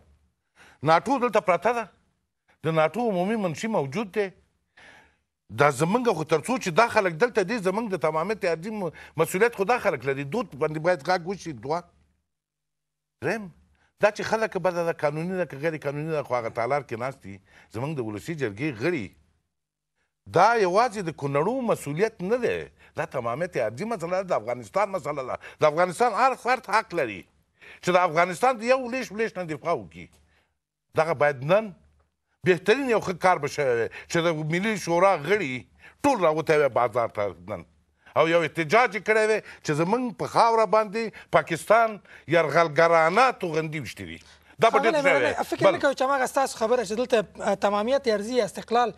ناټو دلته پرته ده د ناټو عمومي منشي موجود دی دا زمونږ خو تر څو چې دا خلک دلته دي زمونږ د تمامه تیاردي مسؤلیت خو دا خلک لري دود باندې باید غږ وشي دوه دریم دا چې خلک به د قانوني ده که غیر قانوني ده خو هغه تالار کې ناست دي زموږ د ولسي جرګې غړي دا یوازې د کونړو مسؤلیت نه دی دا تمامیت ارضي مسله ده د افغانستان مسله ده د افغانستان هر فرد حق لري چې د افغانستان د یو لیش لیش نه دفاع وکړي دغه باید نن بهترین یو ښه کار به شوی چې د ملي شورا غړي ټول راوتی بازار ته نن او یو احتجاج کړی دی چې زمونږ په خاوره باندې پاکستان یرغلګرانه توغندي وشتي دي دا په ډېر ځای فکر نه کوم چې هغه ستاسو خبره چې دلته تمامیت ارزي استقلال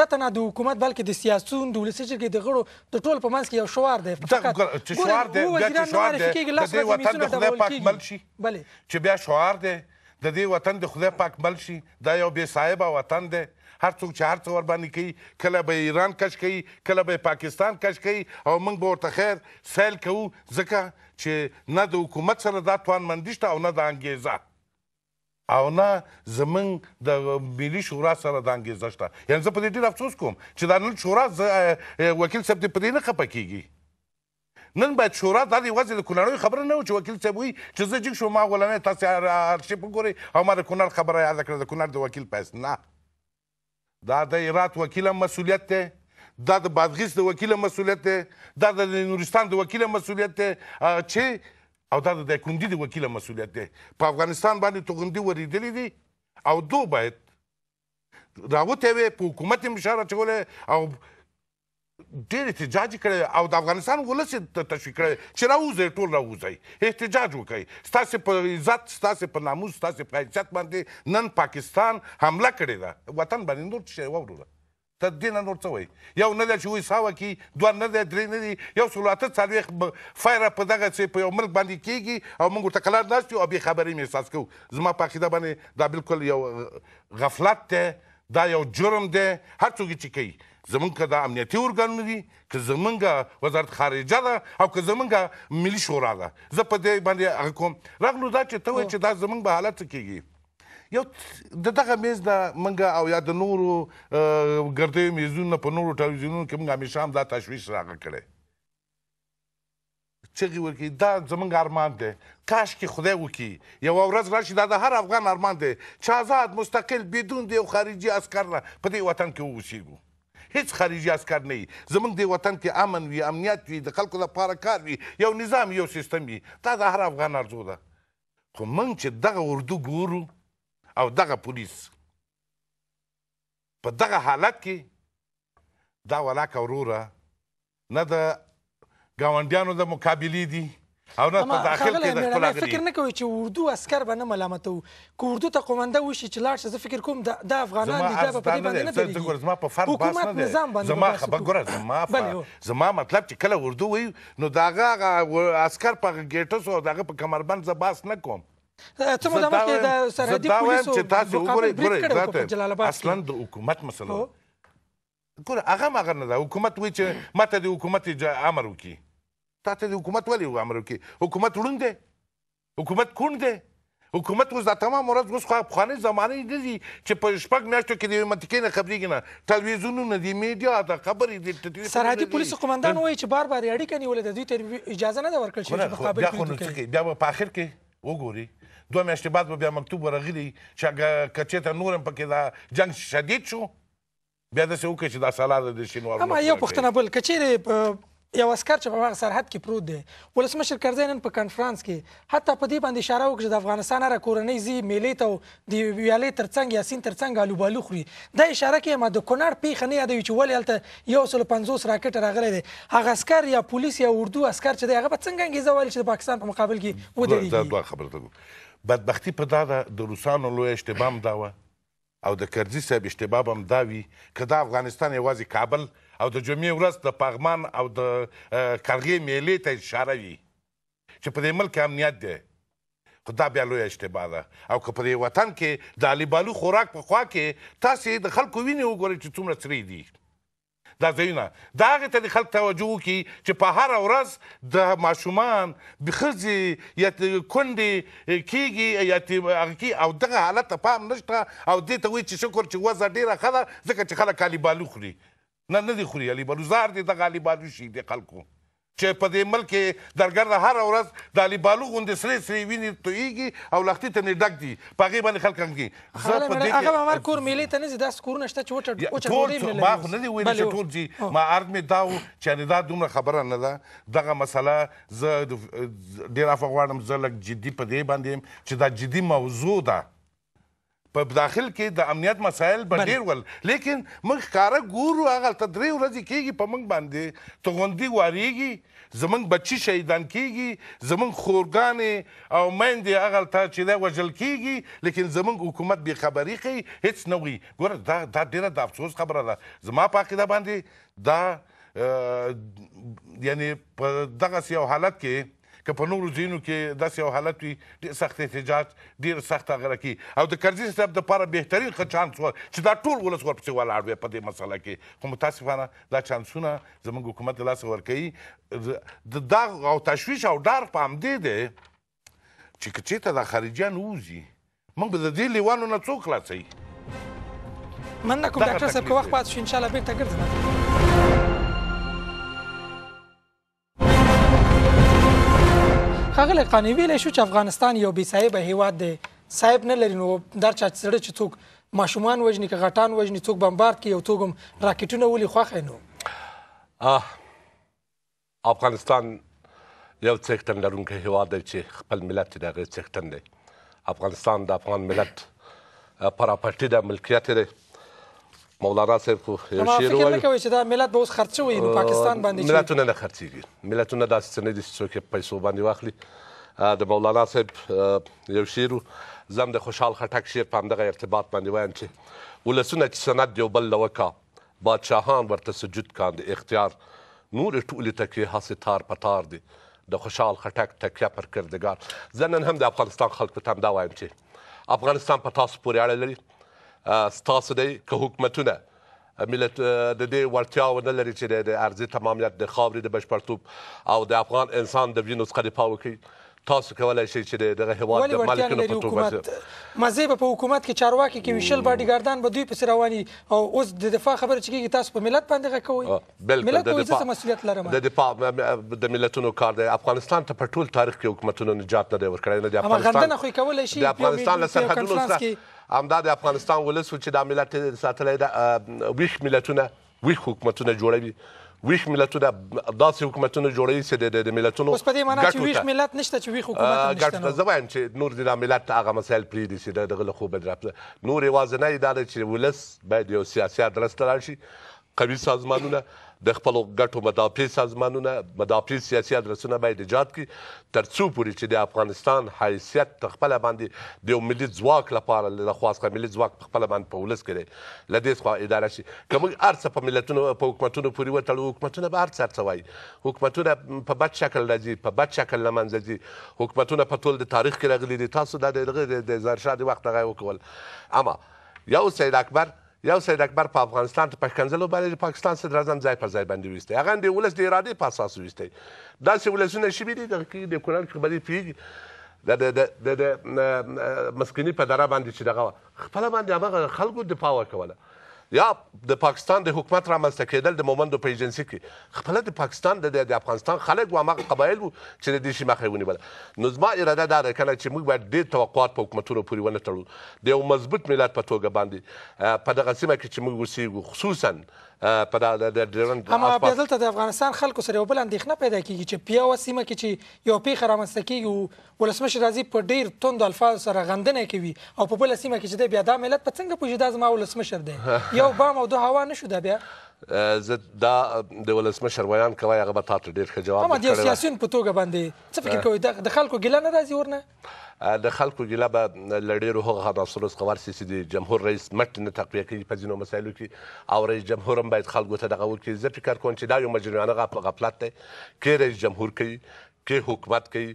نه تنه د حکومت بلکې د سیاسون د ولسي جرګې د غړو د ټول په منځ کې یو شوار دی چې شوار دی بیا چې شوار دی د دې وطن د خدای پاک مل شي چې بیا شوار دی د دې وطن د خدای پاک مل شي دا یو بې صاحبه وطن دی هر څوک چې هر څه ور باندې کوي کله به ایران کش کوي کله به پاکستان کش کوي او موږ به ورته خیر سیل کوو ځکه چې نه د حکومت سره دا توانمندي شته او نه د انګیزه او نه زمون د ملي شورا سره د انګیزه شته یعنې زه په دې ډېر افسوس کوم چې دا نن شورا وکیل صاحب دې په دې نه خفه کیږي نن باید شورا دا دی وځي د کونړۍ خبره نه و چې وکیل صاحب وایي چې زه جګ شوم ما غولمې تاسې هر شي وګورئ او ما د کونړ خبره یاده کړه د کونړ د وکیل په نه دا د هرات وکیل مسولیت دی دا د بادغیس د وکیل مسولیت دی دا د نورستان د وکیل مسولیت دی چې او دا د دایکندي د وکیل مسولیت دی په افغانستان باندې توغندي ورېدلې دي او دو باید راوته وې په حکومت مشاره چولې او ډېر احتجاج کړی او د افغانستان ولس تشویق کړی چې راوځئ ټول راوځئ احتجاج وکړئ ستاسو په عزت ستاسو په ناموس ستاسو په عزت باندې نن پاکستان حمله کړې ده وطن باندې نور څه واورو ده ته دې نه نور څه وایي یو نه ده چې وایي ساوه کې دوه نه ده درې نه دي یو سل اته څلوېښت فایره په دغه څه په یو ملک باندې کېږي او موږ ورته کلار ناست یو او بې خبري مې احساس کوو زما په عقیده باندې دا بالکل یو غفلت دی دا یو جرم دی هر څوک چې کوي زمونږ که دا امنیتي ارګانونه دي که زمونږ وزارت خارجه ده او که زمونږ ملي شورا ده زه په دې باندې هغه کوم راغلو دا چې ته وایې چې دا زمونږ به حالت څه کېږي یو د دغه میز د منګه او یا د نورو ګردیو میزونو په نورو ټلویزیونونو کې موږ همیشه هم دا تشویش راغه کړی چغې ورکړي دا زمونږ ارمان دی کاش کې خدای وکړي یوه ورځ راشي دا د هر افغان ارمان دی چې ازاد مستقل بدون د یو خارجي عسکر نه په دې وطن کې واوسېږو هیڅ خارجي عسکر نه وي زموږ د وطن کې امن وي امنیت وي د خلکو لپاره کار وي یو نظام یو سیستم وي دا د هر افغان ارزو ده خو موږ چې دغه اردو ګورو او دغه پولیس په دغه حالت کې دا ولاکه وروره نه د ګاونډیانو د مقابلې دي او نه په داخل کې د خپل اغلی فکر نه کوي چې اردو عسكر به نه ملامتو که اردو ته قومنده وشي چې لاړ شه زه فکر کوم د افغانان دي دا په دې باندې نه پېږي زما په فرد باس نه دی زما خبر ګوره زما زما مطلب چې کله اردو وي نو داغه عسكر په ګیټه سو داغه په کمربند ز باس نه کوم ته مو دمه کې د سرحدي پولیسو چې تاسو وګورئ ګورئ اصلا د حکومت مسله ګوره هغه مغه نه ده حکومت وی چې ماته د حکومت امر وکړي تا ته د حکومت ولې امر وکي حکومت ړوند دی حکومت کون دی حکومت اوس دا تمام ورځ اوس خو پخواني زمانه دي دي چې په شپږ میاشتو کې د منطقې نه خبرېږي نه ټلویزیونونه دي میډیا دا خبرې دي سرحدي پولیسو قمندان وایي چې بار بار اړیکه نیولې د دوی اجازه نه ده ورکړل شوې چې مقابل کې بیا په آخر کې وګوري دوه میاشتې بعد به بیا مکتوب ورغلی چې که چېرته نور هم پکې دا جنګ شدید شو بیا داسې وکړي چې دا سلا د شینوارو همه یو پوښتنه بل که چېرې یو اسکر چې په هغه سرحد کې پروت دی ولسمشر کرزی نن په کانفرانس کې حتی په دې باندې اشاره وکړه چې د افغانستان هره کورنۍ ځي میلې ته او د ویالې تر څنګ یا سیند تر څنګ الوبالو خوري دا اشاره کوي ما د کونړ پېښه نه یادوي چې ولې هلته یو سل پنځوس راکټ راغلی دی هغه اسکر یا پولیس یا اردو اسکر چې دی هغه به څنګه انګېزه ویل چې د پاکستان په مقابل کې ودرېږي دا دوه خبره ته بدبختي په دا ده د روسانو لویه اشتباه هم دا وه او د کرزي صاحب اشتباه هم دا وي که دا افغانستان یوازې کابل او د جمعې ورځ د پغمان او د کارغې میلې ته اشاره وي چې په دې ملک امنیت دی خو دا بیا لویه اشتباه ده او که په دې وطن کې د علیبالو خوراک په خوا کې تاسې د خلکو وینې وګورئ چې څومره سرې دي دا ځایونه دا هغې ته د خلک توجه وکړي چې په هره ورځ د ماشومان ښځې یا کونډې کیږي یا هغه او دغه حالت ته پام نشته او دې ته وایي چې شکر چې وضع ډېره ښه ده ځکه چې خلک علیبالو خوري نه نه دي خوري علي بالو زار دي دغه علي بالو شي دي خلکو چې په دې ملک کې درګرده هر ورځ د علي بالو غوندې سرې سرې وینې تویږي او لختې ته نه ډک دي په هغې باندې خلک هم کېږي زه په دې هغه ممر کور مېلې ته نه ځي داسې کورونه شته چې وچه وچه ډوډۍ نه لري ما خو نه دي ویلي چې ټول ځي ما عرض مې دا و چې یعنې دا دومره خبره نه ده دغه مسله زه ډېر عفه غواړم زه لږ جدي په دې باندې یم چې دا جدي موضوع ده په داخل کې د امنیت مسایل به ډیر ول لیکن موږ کار ګورو هغه تدری ورځي کېږي په موږ باندې توغندي واریږي زمنګ بچي شهیدان کېږي زمنګ خورګانې او مندې هغه ته چې دا وجل کېږي لیکن زمنګ حکومت بي خبري کوي هیڅ نه وي ګور دا دا ډیره د افسوس خبره ده زما په عقیده باندې دا یعنی په دغه سیاو حالت کې که په نورو ځینو کې داسې یو حالت وي ډېر سخت احتجاج ډېر سخت هغه راکړي او د کرزي صاحب دپاره بهترین ښه چانس و چې دا ټول ولس ورپسې ولاړ وي په دې مسله کې خو متاسفانه دا چانسونه زموږ حکومت له لاسه ورکوي د دغ او تشویش او ډار په همدې دی چې که چېرته دا خارجیان ووځي موږ به د دې لیوانو نه څوک خلاصوي مننه کوم ډاکټر صاحب که وخت پاتې شو انشاءالله بېرته ګرځو ښاغلی قانع ویلی شو چې افغانستان یو بې صاحبه هیواد دی صاحب نه لري نو در چا سړی چې څوک ماشومان وژني که غټان وژني څوک بمبارد کوي یو څوک هم راکټونه ولي خوښه نو افغانستان یو څښتن لرونکی هیواد دی چې خپل ملت د هغې څښتن دی افغانستان د افغان ملت پراپرټي ده ملکیت دی مولانا صاحب خو یو شعر وایي فکر کوي چې دا ملت به اوس خرڅ وي نو پاکستان باندې ملتونه نه خرڅیږي ملتونه داسې څه نه دي چې څوک یې پیسو باندې واخلي د مولانا صاحب یو شعر زم د خوشحال خټک شعر په همدغه ارتباط باندې وایم چې ولسونه چې سند یو بل لوکا بادشاهان ورته سجود کاندي اختیار نور ټولې تکیه هسې تار په تار دي د خوشحال خټک تکیه پر کردګار زه نن هم د افغانستان خلکو ته همدا وایم چې افغانستان په تاسو پورې اړه لري ستاسو دی که حکومتونه ملت د دې ورتیا ونه لري چې د ارزي تمامیت د خاورې د بشپړتوب او د افغان انسان د وینو څخه دفاع وکړي تاسو کولای شئ چې دغه هواد د مالکانو په توګه مزه په حکومت کې چارواکي کې ویشل باډي ګاردان به دوی په رواني او اوس د دفاع خبره چې کیږي تاسو په ملت باندې کوي ملت کوي څه مسولیت لرم د دفاع د ملتونو کار دی افغانستان ته په ټول تاریخ کې حکومتونو نجات نه دی ورکړی نه د افغانستان غندنه خو کولای شي د افغانستان له سرحدونو سره همدا د افغانستان ولس چې دا ملت ساتلی ده ویښ ملتونه ویښ حکومتونه جوړوي ویښ ملتونه داسې حکومتونه جوړوي چې د ملتونو اوس په دې معنی چې ویښ ملت نشته چې ویښ حکومت نشته نو زه وایم چې نور د ملت هغه مسایل پرېږدي چې دغه له خوبه نور یوازینی دا ده چې ولس باید یو سیاسي ادرس ته لاړ شي قوي سازمانونه د خپل ګټو مدافع سازمانونه مدافع سیاسي ادرسونه باید ایجاد کړي ترڅو پورې چې د افغانستان حیثیت تخپل باندې د ملي ځواک لپاره له خواص ملي ځواک خپل باندې په ولس کړي لدې څخه اداره شي کوم ارڅ په ملتونو په حکومتونو پورې وټړو حکومتونه به ارڅ ارڅوي حکومتونه په بد شکل راځي په بد شکل لمنځه ځي حکومتونه په ټول د تاریخ کې راغلي دي تاسو د د زرشاد وخت هغه وکول اما یو سید اکبر یو سید اکبر په افغانستان ته پښکنځلو باندې پاکستان سره درځم ځای په ځای باندې وسته هغه د ولس د ارادې په اساس وسته دا چې ولسونه شي بي دي د کورن کې باندې پیږي د د د د مسکنی په دره باندې چې دغه خپل باندې هغه خلکو دفاع وکوله یا د پاکستان د حکومت رامنځته کېدل د مومندو په ایجنسي کې خپل د پاکستان د د افغانستان خلک وامه قبایل چې د دې شي مخه ونیول نو زما اراده دا ده کنه چې موږ باید ډېر توقعات په حکومتونو پورې ونه تړو د یو مضبوط ملت په توګه باندې په دغه سیمه کې چې موږ اوسېږو خصوصا په د ډرن اما بیا دلته د افغانستان خلکو سره یو بل اندېښنه پیدا کیږي چې پیاوه سیمه کې چې یو پیښه رامنځته کیږي ولسمشر راځي په ډېر توند الفاظو سره غندنه کوي او په بله سیمه کې چې دی بیا دا ملت په څنګه پوهېږي دا زما ولسمشر دی [LAUGHS] یو بام او دوه هوا نه شو دا بیا زه دا د ولسمشر ویان کوي هغه به تاسو ډیر ښه جواب ورکړی هم د سیاسيون په توګه باندې څه فکر کوي د خلکو ګیله نه راځي ورنه د خلکو ګیله به لډیرو هغه عناصرو څخه ورسي چې د جمهور رئیس مټ نه تقویه کوي په ځینو مسایلو کې او رئیس جمهور هم باید خلکو ته دغه وکړي زه فکر کوم چې دا یو مجنونانه غفلت دی کې رئیس جمهور کوي کې حکومت کوي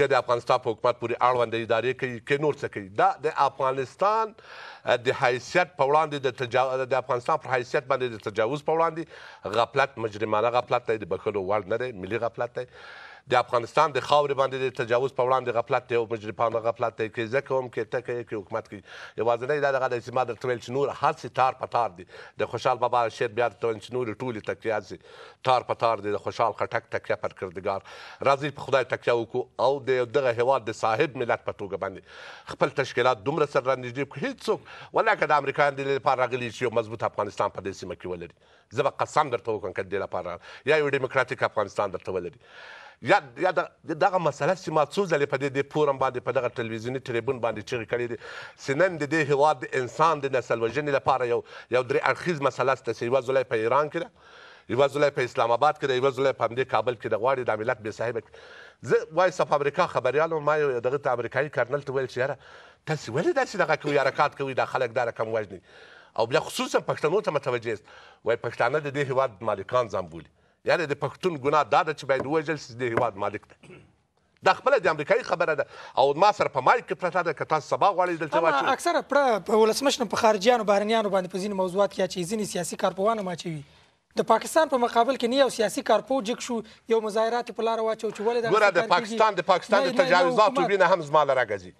که د افغانستان په حکومت پورې اړوند ادارې کوي که نور څه کوي دا د افغانستان د حیثیت په وړاندې د تجا... د افغانستان پر حیثیت باندې د تجاوز په وړاندې غفلت مجرمانه غفلت دی د بښلو وړ نه دی ملي غفلت دی د افغانستان د خاورې باندې د تجاوز په وړاندې غفلت دی او مجرمانه غفلت دی کې زه کوم کې ته کې کې حکومت کې یوازینی دا دغه دی چې ما درته ویل چې نور هسې تار په تار دي د خوشحال بابا شعر بیا درته ویل چې نورې ټولې تکیه هسې تار په تار دي د خوشحال خټک تکیه پر کردګار راځئ په خدای تکیه وکړو او د دغه هیواد د صاحب ملت په توګه باندې خپل تشکیلات دومره سره رانږدې کړو هېڅوک ولکه د امریکایان د لپاره راغلي چې یو مضبوط افغانستان په دې سیمه کې ولري زه به قسم درته وکړم که د دې لپاره یا یو ډیموکراتیک افغانستان درته ولري یا یا دغه مسله چې ما څو ځلې په دې فورم باندې په دغه ټلویزیوني ټریبون باندې چیغې کړې دي سنن د دې هیواد د انسان د نسل وژنې لپاره یو یو درې اړخیز مسله ده چې یوه ځولی په ایران کې ده یوه ځولی په اسلام آباد کې ده یوه ځولی په همدې کابل کې ده غواړي دا ملت بې صاحبه زه وایس اف امریکا خبریال ما یو دغه ته امریکایي کرنل ته ویل چې یاره تاسې ولې داسې دغه کوي حرکات کوي دا خلک دا رقم وژني او بیا خصوصا پښتنو ته متوجه است وای پښتانه د دې هیواد مالکان ځان بولي یعنی د پښتون ګناه دا ده چې باید ووژل سي د هیواد مالک ته دا خپله د امریکایي خبره ده او ما سره په مایک کې پرته ده که تاسو سبا غواړئ دلته واچوئ اکثره پړه په ولسمشر په خارجیانو بهرنیانو باندې په ځینې موضوعات کې چې ځینې سیاسي کارپوهانو ماچوي د پاکستان په مقابل کې نه یو سیاسي کارپو جګ شو یو مظاهرات په لار واچو چې ولې دا ګوره د پاکستان د پاکستان د تجاوزاتو وینه هم زما لراګزي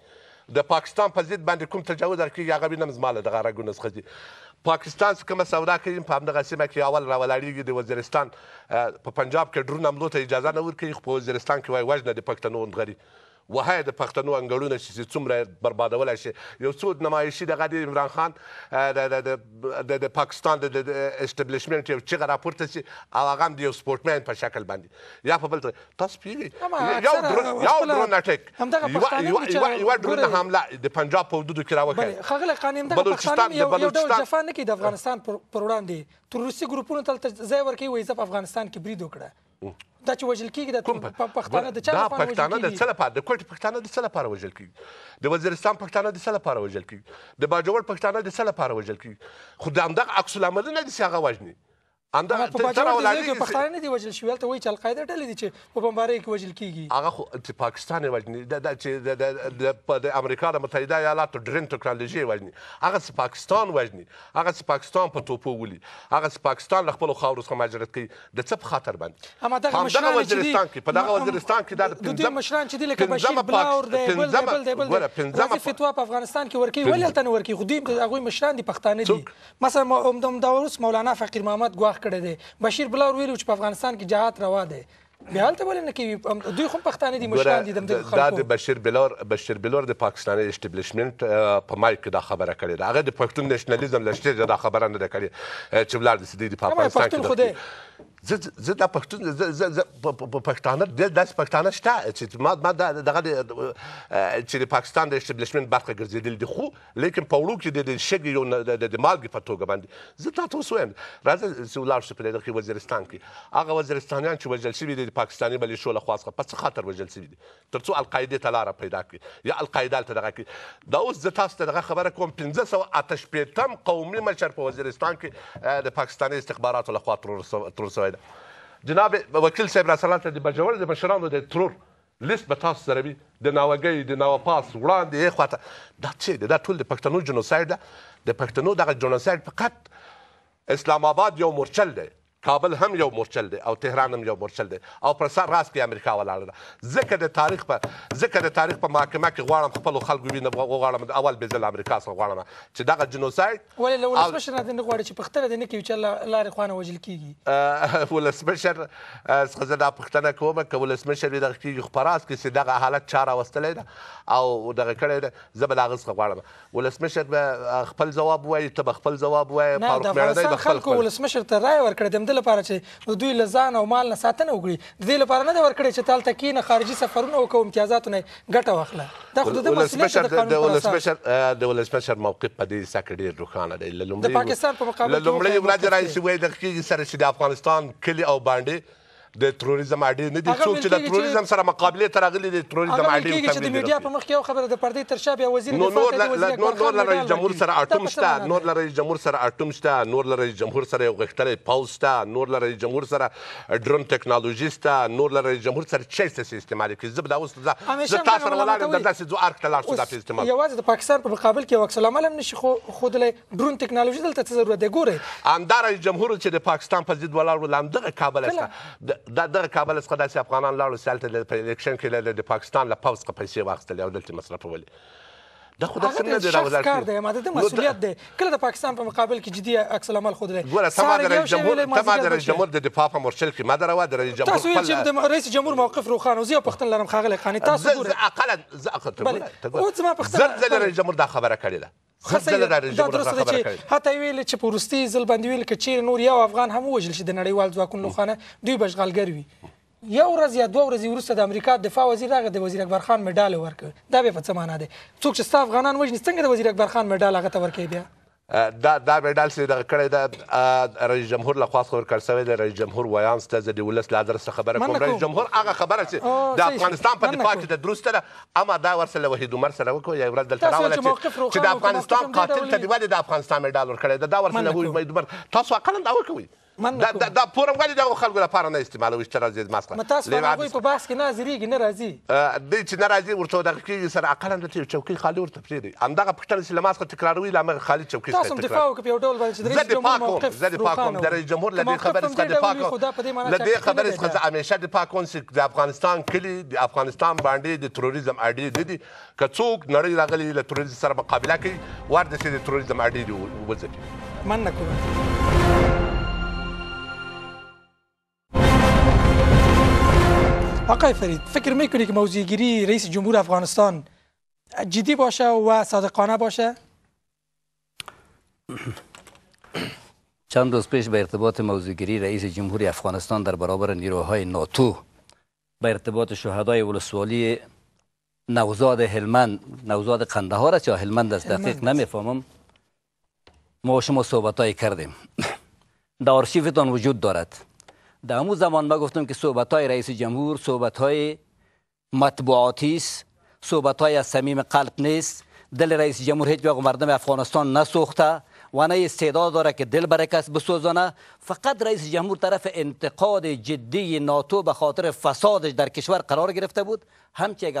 د پاکستان په ضد باندې کوم تجاوز درکې هغه وینه هم زما لدغه راګونه څخه پاکستان څخه کومه سودا کوي په همدغه سیمه کې اول راولاړیږي د وزیرستان په پنجاب کې ډرون حملو ته اجازه نه ورکوي خو په وزیرستان کې وایي وژنه د پښتنو غري وهای د پښتنو انګړونه چې څومره بربادولای شي یو څو نمایشي دغه د عمران خان د پاکستان د استبلیشمنت یو چې راپورته شي او هغه د یو سپورټمن په شکل باندې یا په بل تاسو پیږي یو درون یو درون اټیک یو یو درون حمله د پنجاب په حدودو کې راوکړي خغله قانون د پاکستان یو یو ډول جفان نه کوي د افغانستان پر وړاندې تروریستي ګروپونو ته ځای ورکوي وایي ځکه افغانستان کې برید وکړه دا چې وژل کېږي د پښتانه د چا لپاره وژل کېږي پښتانه د څه لپاره د کوټ پښتانه د څه لپاره وژل کېږي د وزیرستان پښتانه د څه لپاره وژل کېږي د باجوړ پښتانه د څه لپاره وژل کېږي خو د همدغه عکس العملونه دي چې هغه وژني انده په پاکستان کې پښتانه دي وژل شوی ته وایي چې القاعده ټلې دي چې په بمبارۍ کې وژل کیږي هغه خو چې پاکستان یې وژني چې د امریکا د متحده ایالاتو ډرین ټکنالوژي یې وژني هغه چې پاکستان وژني هغه چې پاکستان په توپو ولي هغه چې پاکستان له خپلو خاورو څخه مجرد کوي د څه په خاطر باندې همدغه وزیرستان کې په دغه وزیرستان کې دا د پنځم مشران چې دي لکه بشیر بلاور دی بل دی بل دی بل دی ورځي فتوا په افغانستان کې ورکوي ولې هلته نه ورکوي خو دوی هغوی مشران دي پښتانه دي مثلا همدا اوس مولانا فقیر محمد ګواښ مخ کړی دی بشیر بلار ویلو چې په افغانستان کې جهاد روا دی بیا هلته ولې نه کوي دوی خو پښتانه دي مشران دي د خلکو دا د بشیر بلار بشیر بلار د پاکستاني اسټابلیشمنت په مایک کې دا خبره کړې ده هغه د پښتون نېشنالیزم لشته دا خبره نه ده کړې چې بلار د سدي د پاکستان کې زه زه د پښتون زه زه په پښتانه د داس پښتانه شته چې ما ما دغه چې د پاکستان د استبلیشمنت برخه ګرځېدل دي خو لیکن په وړو کې د شګ یو د مالګې په توګه باندې زه تاسو اوس وایم راځه چې ولاړ شو په دغه وزیرستان کې هغه وزیرستانیان چې وژل شوي دي د پاکستاني ملیشو له خوا څخه په څه خاطر وژل شوي دي تر څو القاعدې ته لاره پیدا کړي یا القاعده هلته دغه کړي دا اوس زه تاسو ته دغه خبره کوم پنځه سوه اته شپېتم قومي مشر په وزیرستان کې د پاکستاني استخباراتو له خوا تر کنټرول شوی ده جناب وکیل صاحب را سلام ته د بجوړ د مشرانو د ترور لیست به تاسو سره وي د ناوګۍ د ناوپاس وړاندې یې خواته دا څه دی دا ټول د پښتنو جنوسایډ ده د پښتنو دغه جنوسایډ فقط اسلام آباد یو مورچل دی کابل هم یو مورچل دی او تهران هم یو مورچل دی او پر سر راست کې امریکا ولاړه ده ځکه د تاریخ په ځکه د تاریخ په محاکمه کې غواړم خپل خلکو وینم غواړم اول به ځل امریکا سره غواړم چې دغه جنوساید ولې له ولسمشر نه نه غواړي چې پختنه دې نه کوي چې لارې خوانه وجل کیږي [LAUGHS] ولسمشر څخه زه دا پختنه کوم چې ولسمشر دې دغه کیږي خو پراس کې چې دغه حالت چاره وستلې ده او دغه کړې ده زه به دغه څخه غواړم ولسمشر به خپل جواب وایي ته خپل جواب وایي فاروق مېردی به خپل ولسمشر ته رائے ورکړه د لپاره چې د دوی لزان او مال نه ساتنه وکړي د دې لپاره نه د ورکړي چې تالت کې نه خارجي سفرونه او امتیازات نه ګټه واخله دا خو د مسلې د ولسمشر د ولسمشر موقف په دې سکرډي روښانه دی د پاکستان په مقابل کې لومړی ولادت رئیس وای د خپل سره چې د افغانستان کلی او باندې د تروریزم اډې نه دي څوک چې د تروریزم سره مقابله تر غلي د تروریزم اډې تمویل کوي د میډیا په مخ کې یو خبره د پردې تر شا بیا وزیر نو نور نور نور رئیس جمهور سره اټوم شته نور رئیس جمهور سره اټوم شته نور رئیس جمهور سره یو غښتلې پاول شته نور رئیس جمهور سره ډرون ټیکنالوژي شته نور رئیس جمهور سره چی څه استعمال کوي زه دا اوس زه تاسو سره ولاړم د داسې ځو ارک ته لاړ شو دا په استعمال یوازې د پاکستان په مقابل کې یو عکس العمل هم نشي خو خود له ډرون ټیکنالوژي دلته ضرورت دی ګوره امدار رئیس جمهور چې د پاکستان په ضد ولاړ ولامدغه کابل شته د دغه کابل څخه داسې افغانان لاړو چې هلته په الیکشن کې د پاکستان له پوځ څخه پیسې واخیستلې او دلته مصرفولې دا خو داسې نه دی راوځل کار دی ماده د مسولیت دی کله د پاکستان په مقابل کې جدي عکس العمل خود دی ګوره تما در جمهور تما در جمهور د دفاع په مرشل کې ما دروا در جمهور تاسو چې د رئیس جمهور موقف روخانه زی په خپل لرم خاغل خاني تاسو ګوره اقل زقته او زما په خپل زلزله جمهور دا خبره کړې ده دا درسته چې هته ویل چې پورستي زل بندویل کچیر نور یو افغان هم وژل شي د نړیوال ځواکونو خانه دوی بشغالګر وي یو ورځ یا دوه ورځې وروسته د امریکا دفاع وزیر هغه د وزیر اکبر خان مډال ورکړ دا بیا په څه معنا دی څوک چې ستا افغانان وژني څنګه د وزیر اکبر خان مډال هغه ته ورکوي بیا دا دا مډال چې دغه کړی دا رئیس جمهور له خوا څخه ورکړل سوی دی رئیس جمهور ویانس ته زه د ولس له ادرسه خبره کوم رئیس جمهور هغه خبره چې د افغانستان په دفاع کې د درسته ده اما دا ورسله وحید عمر سره وکړو یا ورځ دلته راولله چې د افغانستان قاتل ته ولې د افغانستان مډال ورکړی دا ورسله وحید عمر تاسو اقلا دا وکوئ من دا, دا, دا پورم غالي دغه خلکو لپاره نه استعمالوي چې راځي مسخه متاسفه هغوی په بحث کې نه حاضرېږي نه راځي دوی چې نه راځي ورته دغه کېږي سره اقلا د چوکۍ خالي ورته پرېږدي همدغه پوښتنه چې له مسخه تکراروي له همغه خالي چوکۍ څخه تاسو هم دفاع وکړئ په یو ډول باندې چې رئیس جمهور موقف زه دفاع کوم د رئیس جمهور له دې خبرې څخه دفاع کوم له دې خبرې څخه زه همیشه دفاع کوم چې د افغانستان کلي د افغانستان باندې د تروریزم اړې دي که څوک نړۍ راغلي له تروریزم سره مقابله کوي ورته د تروریزم اړې وځي مننه کوم آقای فرید فکر میکنی که موضوعگیری رئیس جمهور افغانستان جدی باشه و صادقانه باشه؟ چند روز پیش به ارتباط موضوعگیری رئیس جمهور افغانستان در برابر نیروهای ناتو به ارتباط شهدای ولسوالی نوزاد هلمند نوزاد قندهار است یا هلمند است دقیق نمیفهمم ما شما های کردیم [CLEARS THROAT] در وجود دارد در زمان ما گفتم که صحبت رئیس جمهور صحبت های مطبوعاتی است صحبت از صمیم قلب نیست دل رئیس جمهور هیچ مردم افغانستان نسوخته و نه استعداد داره که دل برای کس بسوزانه فقط رئیس جمهور طرف انتقاد جدی ناتو به خاطر فسادش در کشور قرار گرفته بود همچه یک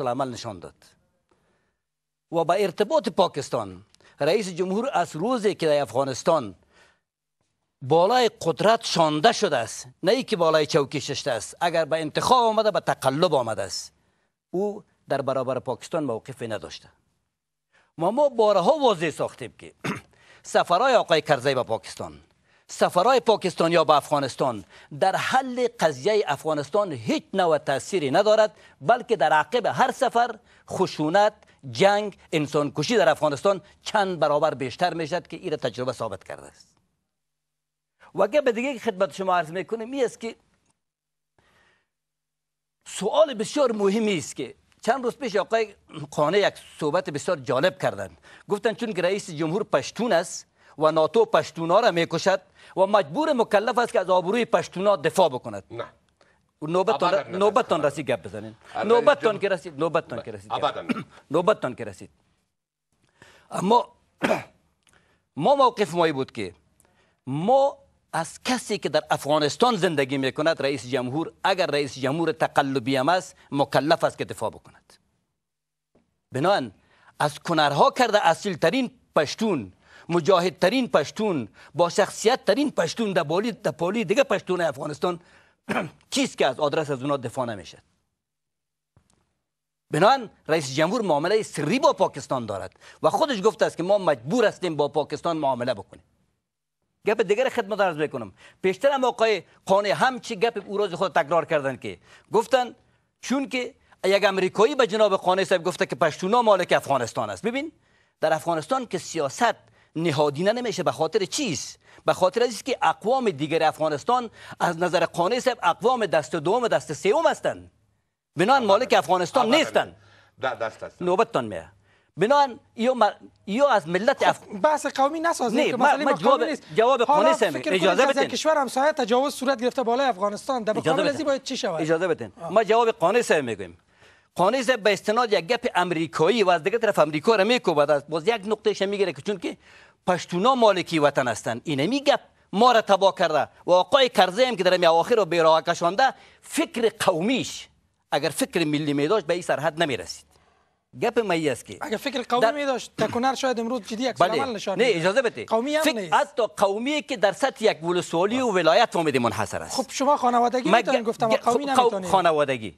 عمل نشان داد و با ارتباط پاکستان رئیس جمهور از روزی که در افغانستان بالای قدرت شانده شده است نه ای که بالای چوکی ششته است اگر به انتخاب آمده به تقلب آمده است او در برابر پاکستان موقفی نداشته ما ما بارها واضح ساختیم که [CLEARS THROAT] سفرهای آقای کرزی به پاکستان سفرهای پاکستان یا به افغانستان در حل قضیه افغانستان هیچ نوع تاثیری ندارد بلکه در عقب هر سفر خشونت جنگ انسان کشی در افغانستان چند برابر بیشتر میشد که این تجربه ثابت کرده است و به دیگه خدمت شما عرض میکنیم این است که سوال بسیار مهمی است که چند روز پیش آقای قانه یک صحبت بسیار جالب کردند گفتند چون که رئیس جمهور پشتون است و ناتو پشتونا را میکشد و مجبور مکلف است که از آبروی پشتونا دفاع بکند نه نوبت نوبتون رسید گپ بزنین آره، نوبتون که رسید نوبتون که رسید که رسید اما [CLEARS THROAT] ما موقف ما بود که ما از کسی که در افغانستان زندگی می کند رئیس جمهور اگر رئیس جمهور تقلبی هم است مکلف است که دفاع بکند بنان از کنرها کرده اصیل ترین پشتون مجاهد ترین پشتون با شخصیت ترین پشتون در بالی در دیگه پشتون افغانستان کیست [CLEARS THROAT] که از آدرس از اونا دفاع نمیشه بنان رئیس جمهور معامله سری با پاکستان دارد و خودش گفته است که ما مجبور هستیم با پاکستان معامله بکنیم گپ دیگر خدمت عرض میکنم پیشتر هم آقای قانه همچی گپ او روز خود تکرار کردن که گفتن چون که یک امریکایی به جناب قانه صاحب گفته که پشتونا مالک افغانستان است ببین در افغانستان که سیاست نهادینه نمیشه به خاطر چیز به خاطر از که اقوام دیگر افغانستان از نظر قانه صاحب اقوام دست دوم دست سوم هستند بنان مالک افغانستان نیستن دست نوبت بنان یا ما از ملت خب، اف... بحث قومی نسازیم که مسئله ما جواب نیست جواب خانه سم اجازه بدین کشور همسایه تجاوز صورت گرفته بالای افغانستان در مقابل ازی باید چی شود اجازه بدین ما جواب قانه سم میگیم قانه سم به استناد یک گپ امریکایی و از دیگه طرف امریکا را میکوبد از باز یک نقطه میگیره که چون که پشتونا مالکی وطن هستند اینه میگه گپ ما را تبا کرده و آقای کرزی هم که در اواخر رو بیراه کشانده فکر قومیش اگر فکر ملی می به این سرحد نمی گپ مئی که فکر قومی داشت تکونر شاید امروز جدی یک بله. عمل نشان نه اجازه بده قومی هم فکر حتی قومیه که در سطح یک ولسوالی و ولایت امید منحصر است خب شما خانوادگی میتونین گفتم قومی خب، خب، نمیتونین خانوادگی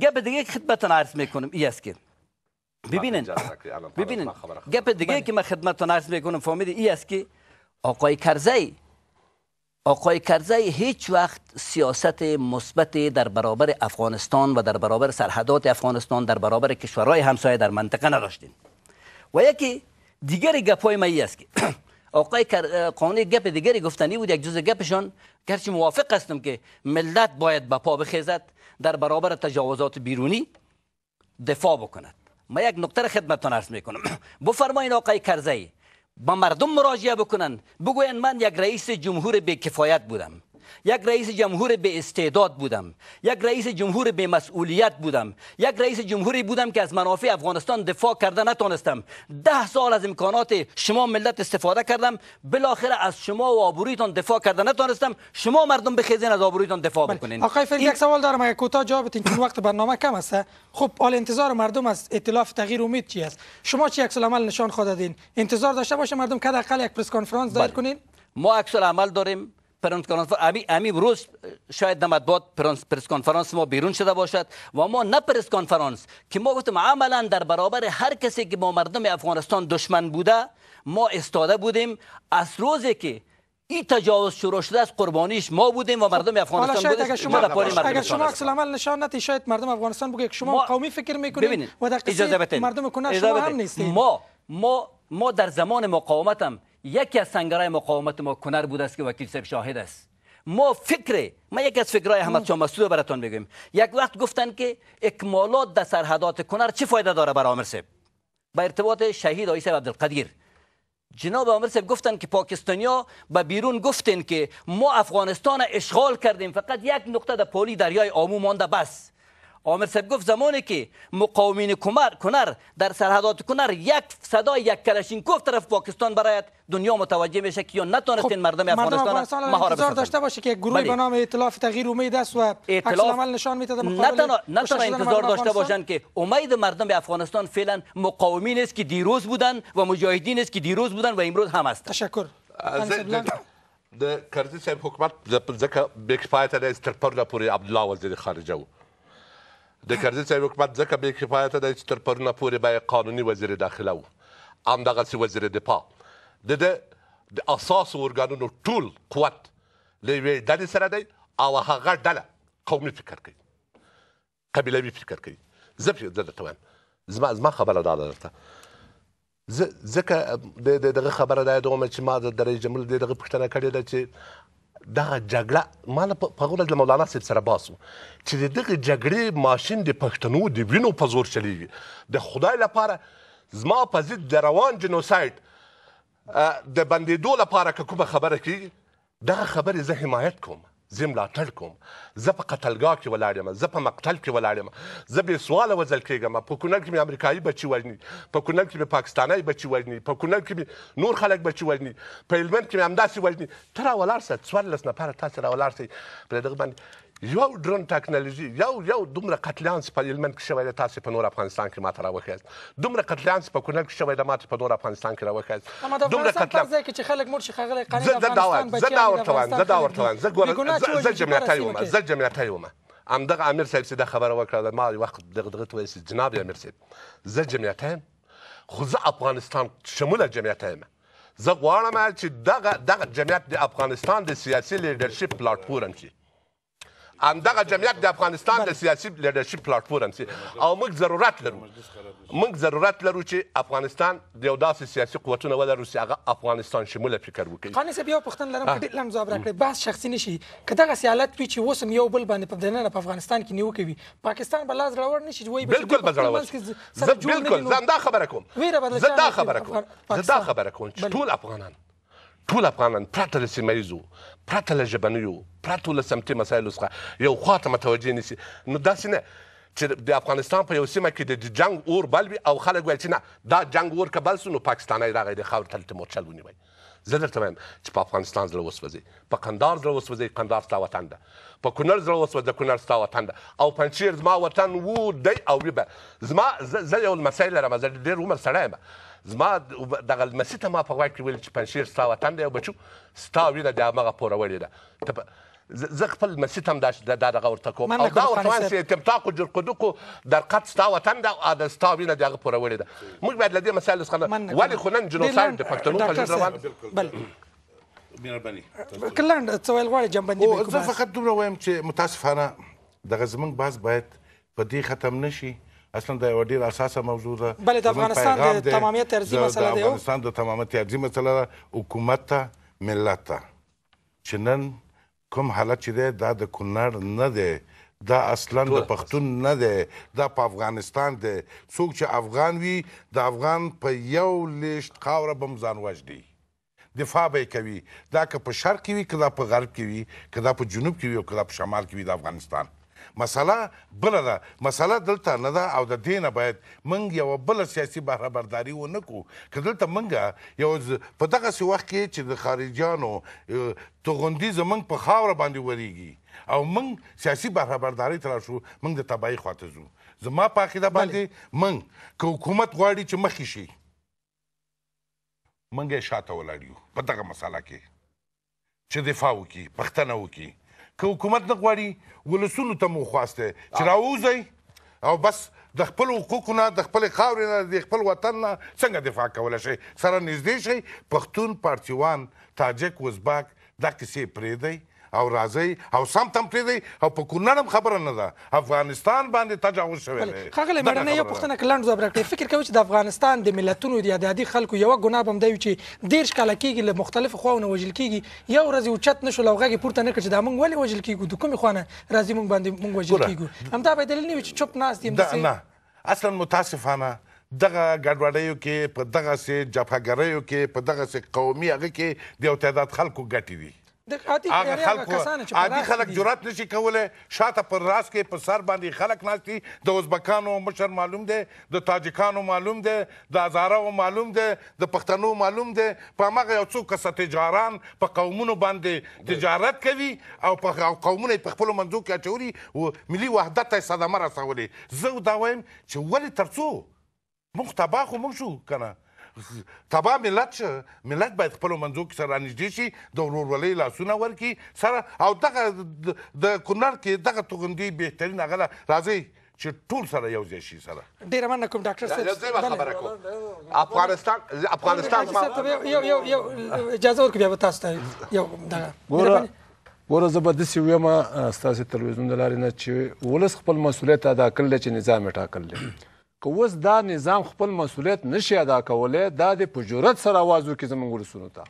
گپ دیگه خدمتتون عرض میکنم این است که ببینن ببینن گپ دیگه بله. که من خدمتتون عرض میکنم فهمید این است که آقای کرزی آقای کرزی هیچ وقت سیاست مثبت در برابر افغانستان و در برابر سرحدات افغانستان در برابر کشورهای همسایه در منطقه نداشتیم و یکی دیگر گپای ما است که [CLEARS THROAT] آقای قانونی گپ دیگری گفتنی بود یک جزء گپشان گرچه موافق هستم که ملت باید به پا بخیزد در برابر تجاوزات بیرونی دفاع بکند ما یک نکته خدمتتان عرض میکنم [CLEARS THROAT] بفرمایید آقای کرزی با مردم مراجعه بکنن بگوین من یک رئیس جمهور کفایت بودم یک رئیس جمهور به استعداد بودم یک رئیس جمهور به مسئولیت بودم یک رئیس جمهوری بودم که از منافع افغانستان دفاع کرده نتونستم ده سال از امکانات شما ملت استفاده کردم بالاخره از شما و آبرویتان دفاع کرده نتونستم شما مردم بخیزین از آبرویتان دفاع بله. بکنین آقای فرید یک سوال دارم اگه کوتاه جواب بدین چون وقت برنامه کم است خب حال انتظار مردم از ائتلاف تغییر امید چی است شما چی عکس عمل نشان خود انتظار داشته باشه مردم کد اقل یک پرس کنفرانس دایر بله. کنین ما عکس عمل داریم امی روز شاید نماد بود پرنس کنفرانس ما بیرون شده باشد و ما نه کنفرانس که ما گفتم عملا در برابر هر کسی که با مردم افغانستان دشمن بوده ما استاده بودیم از روزی که این تجاوز شروع شده از قربانیش ما بودیم و خب، مردم افغانستان بودیم اگر شما, اگر شما عکس العمل نشان ندید شاید مردم افغانستان بگه که شما قومی فکر میکنید و در مردم کنه شما هم نیستید ما ما ما در زمان مقاومتم یکی از سنگرای مقاومت ما کنر بود است که وکیل صاحب شاهد است ما فکر ما یکی از فکرهای احمد شاه مسعود براتون بگیم یک وقت گفتن که اکمالات در سرحدات کنر چه فایده داره برای عامر صاحب با ارتباط شهید آیسه عبدالقدیر جناب عامر صاحب گفتن که پاکستانیا به بیرون گفتن که ما افغانستان اشغال کردیم فقط یک نقطه در پولی دریای آمو مانده بس عامر صاحب گفت زمانی که مقاومین کمر کنر در سرحدات کنر یک صدای یک کلشینکوف طرف پاکستان برایت دنیا متوجه میشه که یا نتونستین خب مردم افغانستان مهار داشته باشه که گروه بله. به نام ائتلاف تغییر امید است و ائتلاف عمل نشان میده مقابل نه انتظار داشته باشن که امید مردم افغانستان فعلا مقاومین است که دیروز بودن و مجاهدین است که دیروز بودن و امروز هم است. تشکر د کرزی صاحب حکومت ځکه بیک پایته د استرپر لپاره عبدالله وزیر خارجه و د کرزي صاحب حکومت ځکه بې کفایته دی چې تر پرونه پورې به قانوني وزیر داخله و همدغسې وزیر دفاع د ده د اساسو ارګانونو ټول قوت له یوې ډلې سره دی او هغه ډله قومي فکر کوي قبیلوي فکر کوي زه زه درته وایم زما زما خبره دا ده درته ځکه د دغه خبره دا یادومه چې ما د رئیس جمهور دې دغه پوښتنه کړې ده چې دغه جګړه ما له پغول د مولانا صاحب سره باسو چې دغه جګړې ماشین د پښتنو د وینو په زور چلیږي د خدای لپاره زما په ضد د روان جنوساید د بندیدو لپاره کومه خبره کیږي دغه خبره زه حمایت کوم زه ملاتړ کوم زه په قتلګاه کې ولاړ یم زه په مقتل کې ولاړ یم زه بې سواله وزل کېږم په کونړ کې مې امریکایي بچي ورني په کونړ کې مې پاکستانی بچي ورني په کونړ کې مې نور خلک بچي ورني په هلمند کې مې همداسې ورني ته راولاړ سه څوارلس نفره تاسې راولاړ سئ پرې دغه باندې یو درون ټکنالوژي یو یو دومره قتلیان په هلمند کې شوی دی تاسو په نور افغانستان کې ماته راوخیاست دومره قتلیان په کونړ کې شوی دی ماته په نور افغانستان کې راوخیاست دومره قتلیان ځکه چې خلک مرشي خغلی قانون افغانستان به زه دا ورته وایم زه دا ورته وایم زه ګورم زه جمعیتای وم زه جمعیتای وم همدغه امیر صاحب چې دا خبره وکړه ما یو وخت دغه دغه ویل جناب امیر صاحب زه جمعیتای خو زه افغانستان شموله جمعیتای زه غواړم چې دغه دغه جمعیت د افغانستان د سیاسي لیډرشپ پلاټفورم شي همدغه جمعیت د افغانستان د سیاسي لیدرشپ پلاټ فورم سي او موږ ضرورت لرو موږ ضرورت لرو چې افغانستان د یو داسې سیاسي قوتونه ولرو چې هغه افغانستان شمول فکر وکړي قانې صاحب یو پښتن لرم په لم ځواب راکړي بس شخصي نشي کدا سیالت وی چې وسم یو بل باندې په دننه په افغانستان کې نیو کوي پاکستان بل لاس راوړ نشي وای بالکل بزړه بالکل زه دا خبره کوم زه دا خبره کوم زه دا خبره کوم چې ټول افغانان ټول افغانان پرته له سیمه ییزو پرته له ژبنیو پرته له سمتي مسایلو څخه یو خواته متوجه نشي نو داسې نه چې د افغانستان په یو سیمه کې د جنگ اور بل وي او خلک وایي چې نه دا جنگ اور که بل سو نو پاکستانی راغی د خاور تل تیمورشاه ونیوی زه درته وایم چې په افغانستان زړه وسوځي په کندهار زړه وسوځي کندهار ستا وطن ده په کونړ زړه وسوځي کونړ ستا وطن ده او پنچیر زما وطن وو دی او به زما زه یو لمسی لرم زه ډېر عمر سړی یم زما دغه لمسي ته ما په غوږ کې ویل چې پنشیر ستا وطن دی او بچو ستا وینه د همغه پورولې ده زه خپل مسجد هم دا دغه ورته کوم او دا ورته وایم چې استمتاع کو جرقدوکو در قد ستا وطن ده او د ستا وینه د هغه پورولې ده موږ باید له دې مسایلو څخه ولې خو نن جنوساید د پښتنو په روان مهرباني کلاند څه ویل غواړي جنبندي کوم زه فقط دومره وایم چې متاسفانه دغه زمنګ باز باید په دې ختم نشي اصلا دا یو ډیر اساسه موضوع ده بله د افغانستان د تمامیت ارزي مسله ده افغانستان د تمامیت ارزي مسله ده حکومت ته ملت ته چې نن کوم حالت چې دی دا د کونړ نه دی دا اصلا د پښتون نه دی دا په افغانستان دی څوک چې افغان وي د افغان په یو لیشت خاوره به م ځان وژني دفاع به کوي دا که په شرق کې وي که دا په غرب کې وي که دا په جنوب کې وي او که دا په شمال کې وي د افغانستان مسله بل ده مسله دلته نه ده او د دینه باید منګ یو بل سیاسي بهره برداري و نکو که دلته منګ یو په دغه سی وخت کې چې د خارجيانو توغندي زمنګ په خاور باندې وریږي او منګ سیاسي بهره برداري تر شو منګ د تبعی خواته زو زما په عقیده باندې منګ که حکومت غواړي چې مخې شي منګ شاته ولاړ یو په دغه مسله کې چې دفاع وکړي پښتنه وکړي که حکومت نه غواړي ولسونو ته مو خواسته چې راوځي او بس د خپل حقوق نه د خپل خاورې نه د خپل وطن نه څنګه دفاع کول شي سره نږدې شي پښتون پارتيوان تاجک وزباک دا کیسې پرې دی او راځي او سم تم پریږدي او په کونړم خبره نه ده افغانستان باندې تجاوز شوی دی ښاغلی مېړنۍ یو پوښتنه که لنډ ځواب راکړئ فکر کوئ چې د افغانستان د ملتونو د عادي خلکو یوه ګناه به هم دا وي چې دېرش کاله کېږي له مختلفو خواو نه وژل کېږي یو ورځ یې اوچت نه شول او غږ یې پورته نه کړ چې دا موږ ولې وژل کېږو د کومې خوا نه راځي موږ باندې موږ وژل کېږو همدا به دلیل نه وي چې چپ ناست یم نه اصلا متاسفانه دغه ګډوډیو کې په دغه سي جفاګریو کې په دغه سي قومي هغه کې د یو تعداد خلکو ګټي دي هغه خلک عادي خلک جرأت نشي کولای شاته پر راس کې په سر باندې خلک ناشتي د ازبکانو مشر معلوم دی د تاجکانو معلوم دی د هزارو معلوم دی د پښتنو معلوم دی په هغه یو څو کس تجاران په قومونو باندې تجارت کوي او په قومونو په خپل منځو کې اچوري او ملي وحدت ته صدمه رسولي زه دا وایم چې ولې ترڅو مخ تباخ مو شو کنه تبا ملت شه ملت باید خپل منځو کې سره نږدې شي د ورورولۍ لاسونه ورکي سره او دغه د کونړ کې دغه توغندې بهترین هغه راځي چې ټول سره یو ځای شي سره ډیر مننه کوم ډاکټر صاحب خبره کوم افغانستان افغانستان یو یو یو اجازه ورکړئ بیا تاسو ته یو دغه ګوره ګوره زه به داسې ویم ستاسې تلویزیون د لارې نه چې ولس خپل مسؤلیت ادا کړلی چې نظام یې ټاکلی که اوس دا نظام خپل مسؤلیت نشي ادا کولی دا د په جرأت سره आवाज وکړي زموږ ولسونو ته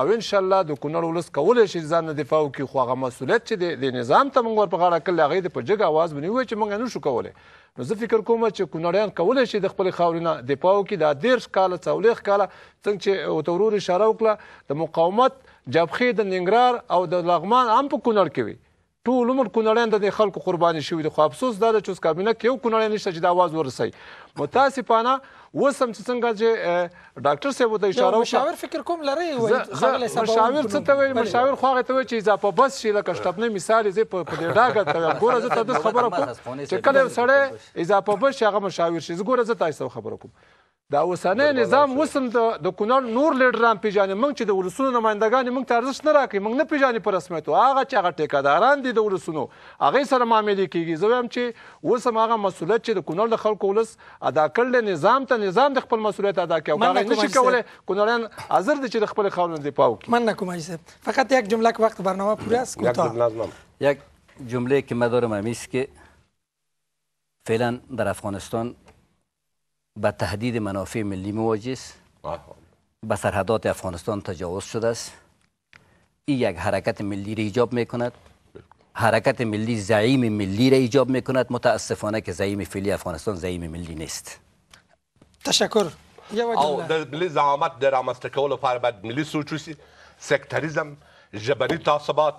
او ان شاء الله د کونړ ولس کولی شي ځان نه دفاع وکړي خو هغه مسؤلیت چې دی د نظام ته موږ ورپه غاړه کړل هغه یې په جګ اواز باندې وویل چې موږ نه شو کولی نو زه فکر کوم چې کونړیان کولی شي د خپلې خاورې نه دفاع وکړي دا دېرش کاله څلوېښت کاله څنګه چې ورته ورور اشاره وکړه د مقاومت جبخې د ننګرهار او د لغمان هم په کونړ کې وي ټول عمر کونړیان د خلکو قرباني شوي دي خو افسوس دا دی چې اوس کابینه کې یو کونړی نشته چې دا اواز ورسوي متاسفانه اوس هم چې څنګه چې ډاکټر صاحب ته اشاره وکړه مشاور فکر کوم لري مشاور څه ته وایي مشاور خو هغه ته وایي چې اضافه بس شي لکه شټپنې مثال یې په دې ډاګه ته وایم ګوره زه ته خبره کوم چې کله سړی اضافه بس شي هغه مشاور شي زه ګوره زه تاسو خبره کوم دا اوسنۍ نظام وسم د د کونړ نور لیډران پیژنې موږ چې د ولسونو نمائندګان موږ ته ارزښت نه راکړي موږ نه پیژنې په رسمیت هغه چې هغه ټیکاداران دي د ولسونو هغه سره معاملې کیږي زه وایم چې وسم هغه مسولیت چې د کونړ د خلکو ولس ادا کړل نظام ته نظام د خپل مسولیت ادا کوي هغه نشي کولای کونړیان حاضر دي چې د خپل خاورې دی پاو کی من نکوم صاحب فقط یک جمله که وقت برنامه پوره است کوتاه یک جمله که من دارم است که فعلا در افغانستان با تهدید منافع ملی مواجه است به سرحدات افغانستان تجاوز شده است این یک حرکت ملی را ایجاب میکند حرکت ملی زعیم ملی را ایجاب میکند متاسفانه که زعیم فعلی افغانستان زعیم ملی نیست تشکر او ملی زعمت زعامت د و کولو لپاره باید ملی سکتریزم تعصبات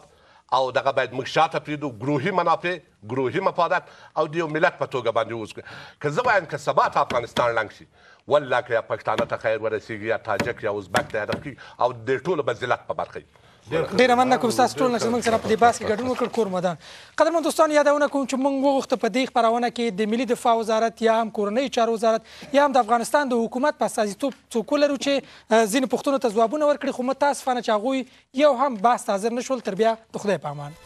او دغه باید موږ شاته پریدو ګروهي منافع ګروهي مفادات او د یو ملت په توګه باندې اوس که زه وایم که سبا ته افغانستان ړنګ شي والله که یا پښتانه ته خیر ورسیږي یا تاجک یا ازبک ته هدف کیږي او د ټولو به ذلت په برخه ډیر مننه کوم تاسو ټول چې موږ سره په دې باس کې ګډون وکړ کور مدان قدرمن دوستان یادونه کوم چې موږ وغوښته په دې خبرونه کې د ملي دفاع وزارت یا هم کورنۍ چارو وزارت یا هم د افغانستان د حکومت په سازیتوب څوک لرو چې ځین پښتون ته ځوابونه ورکړي خو متاسفانه چې هغه یو هم باس حاضر نشول تر بیا د خدای په امان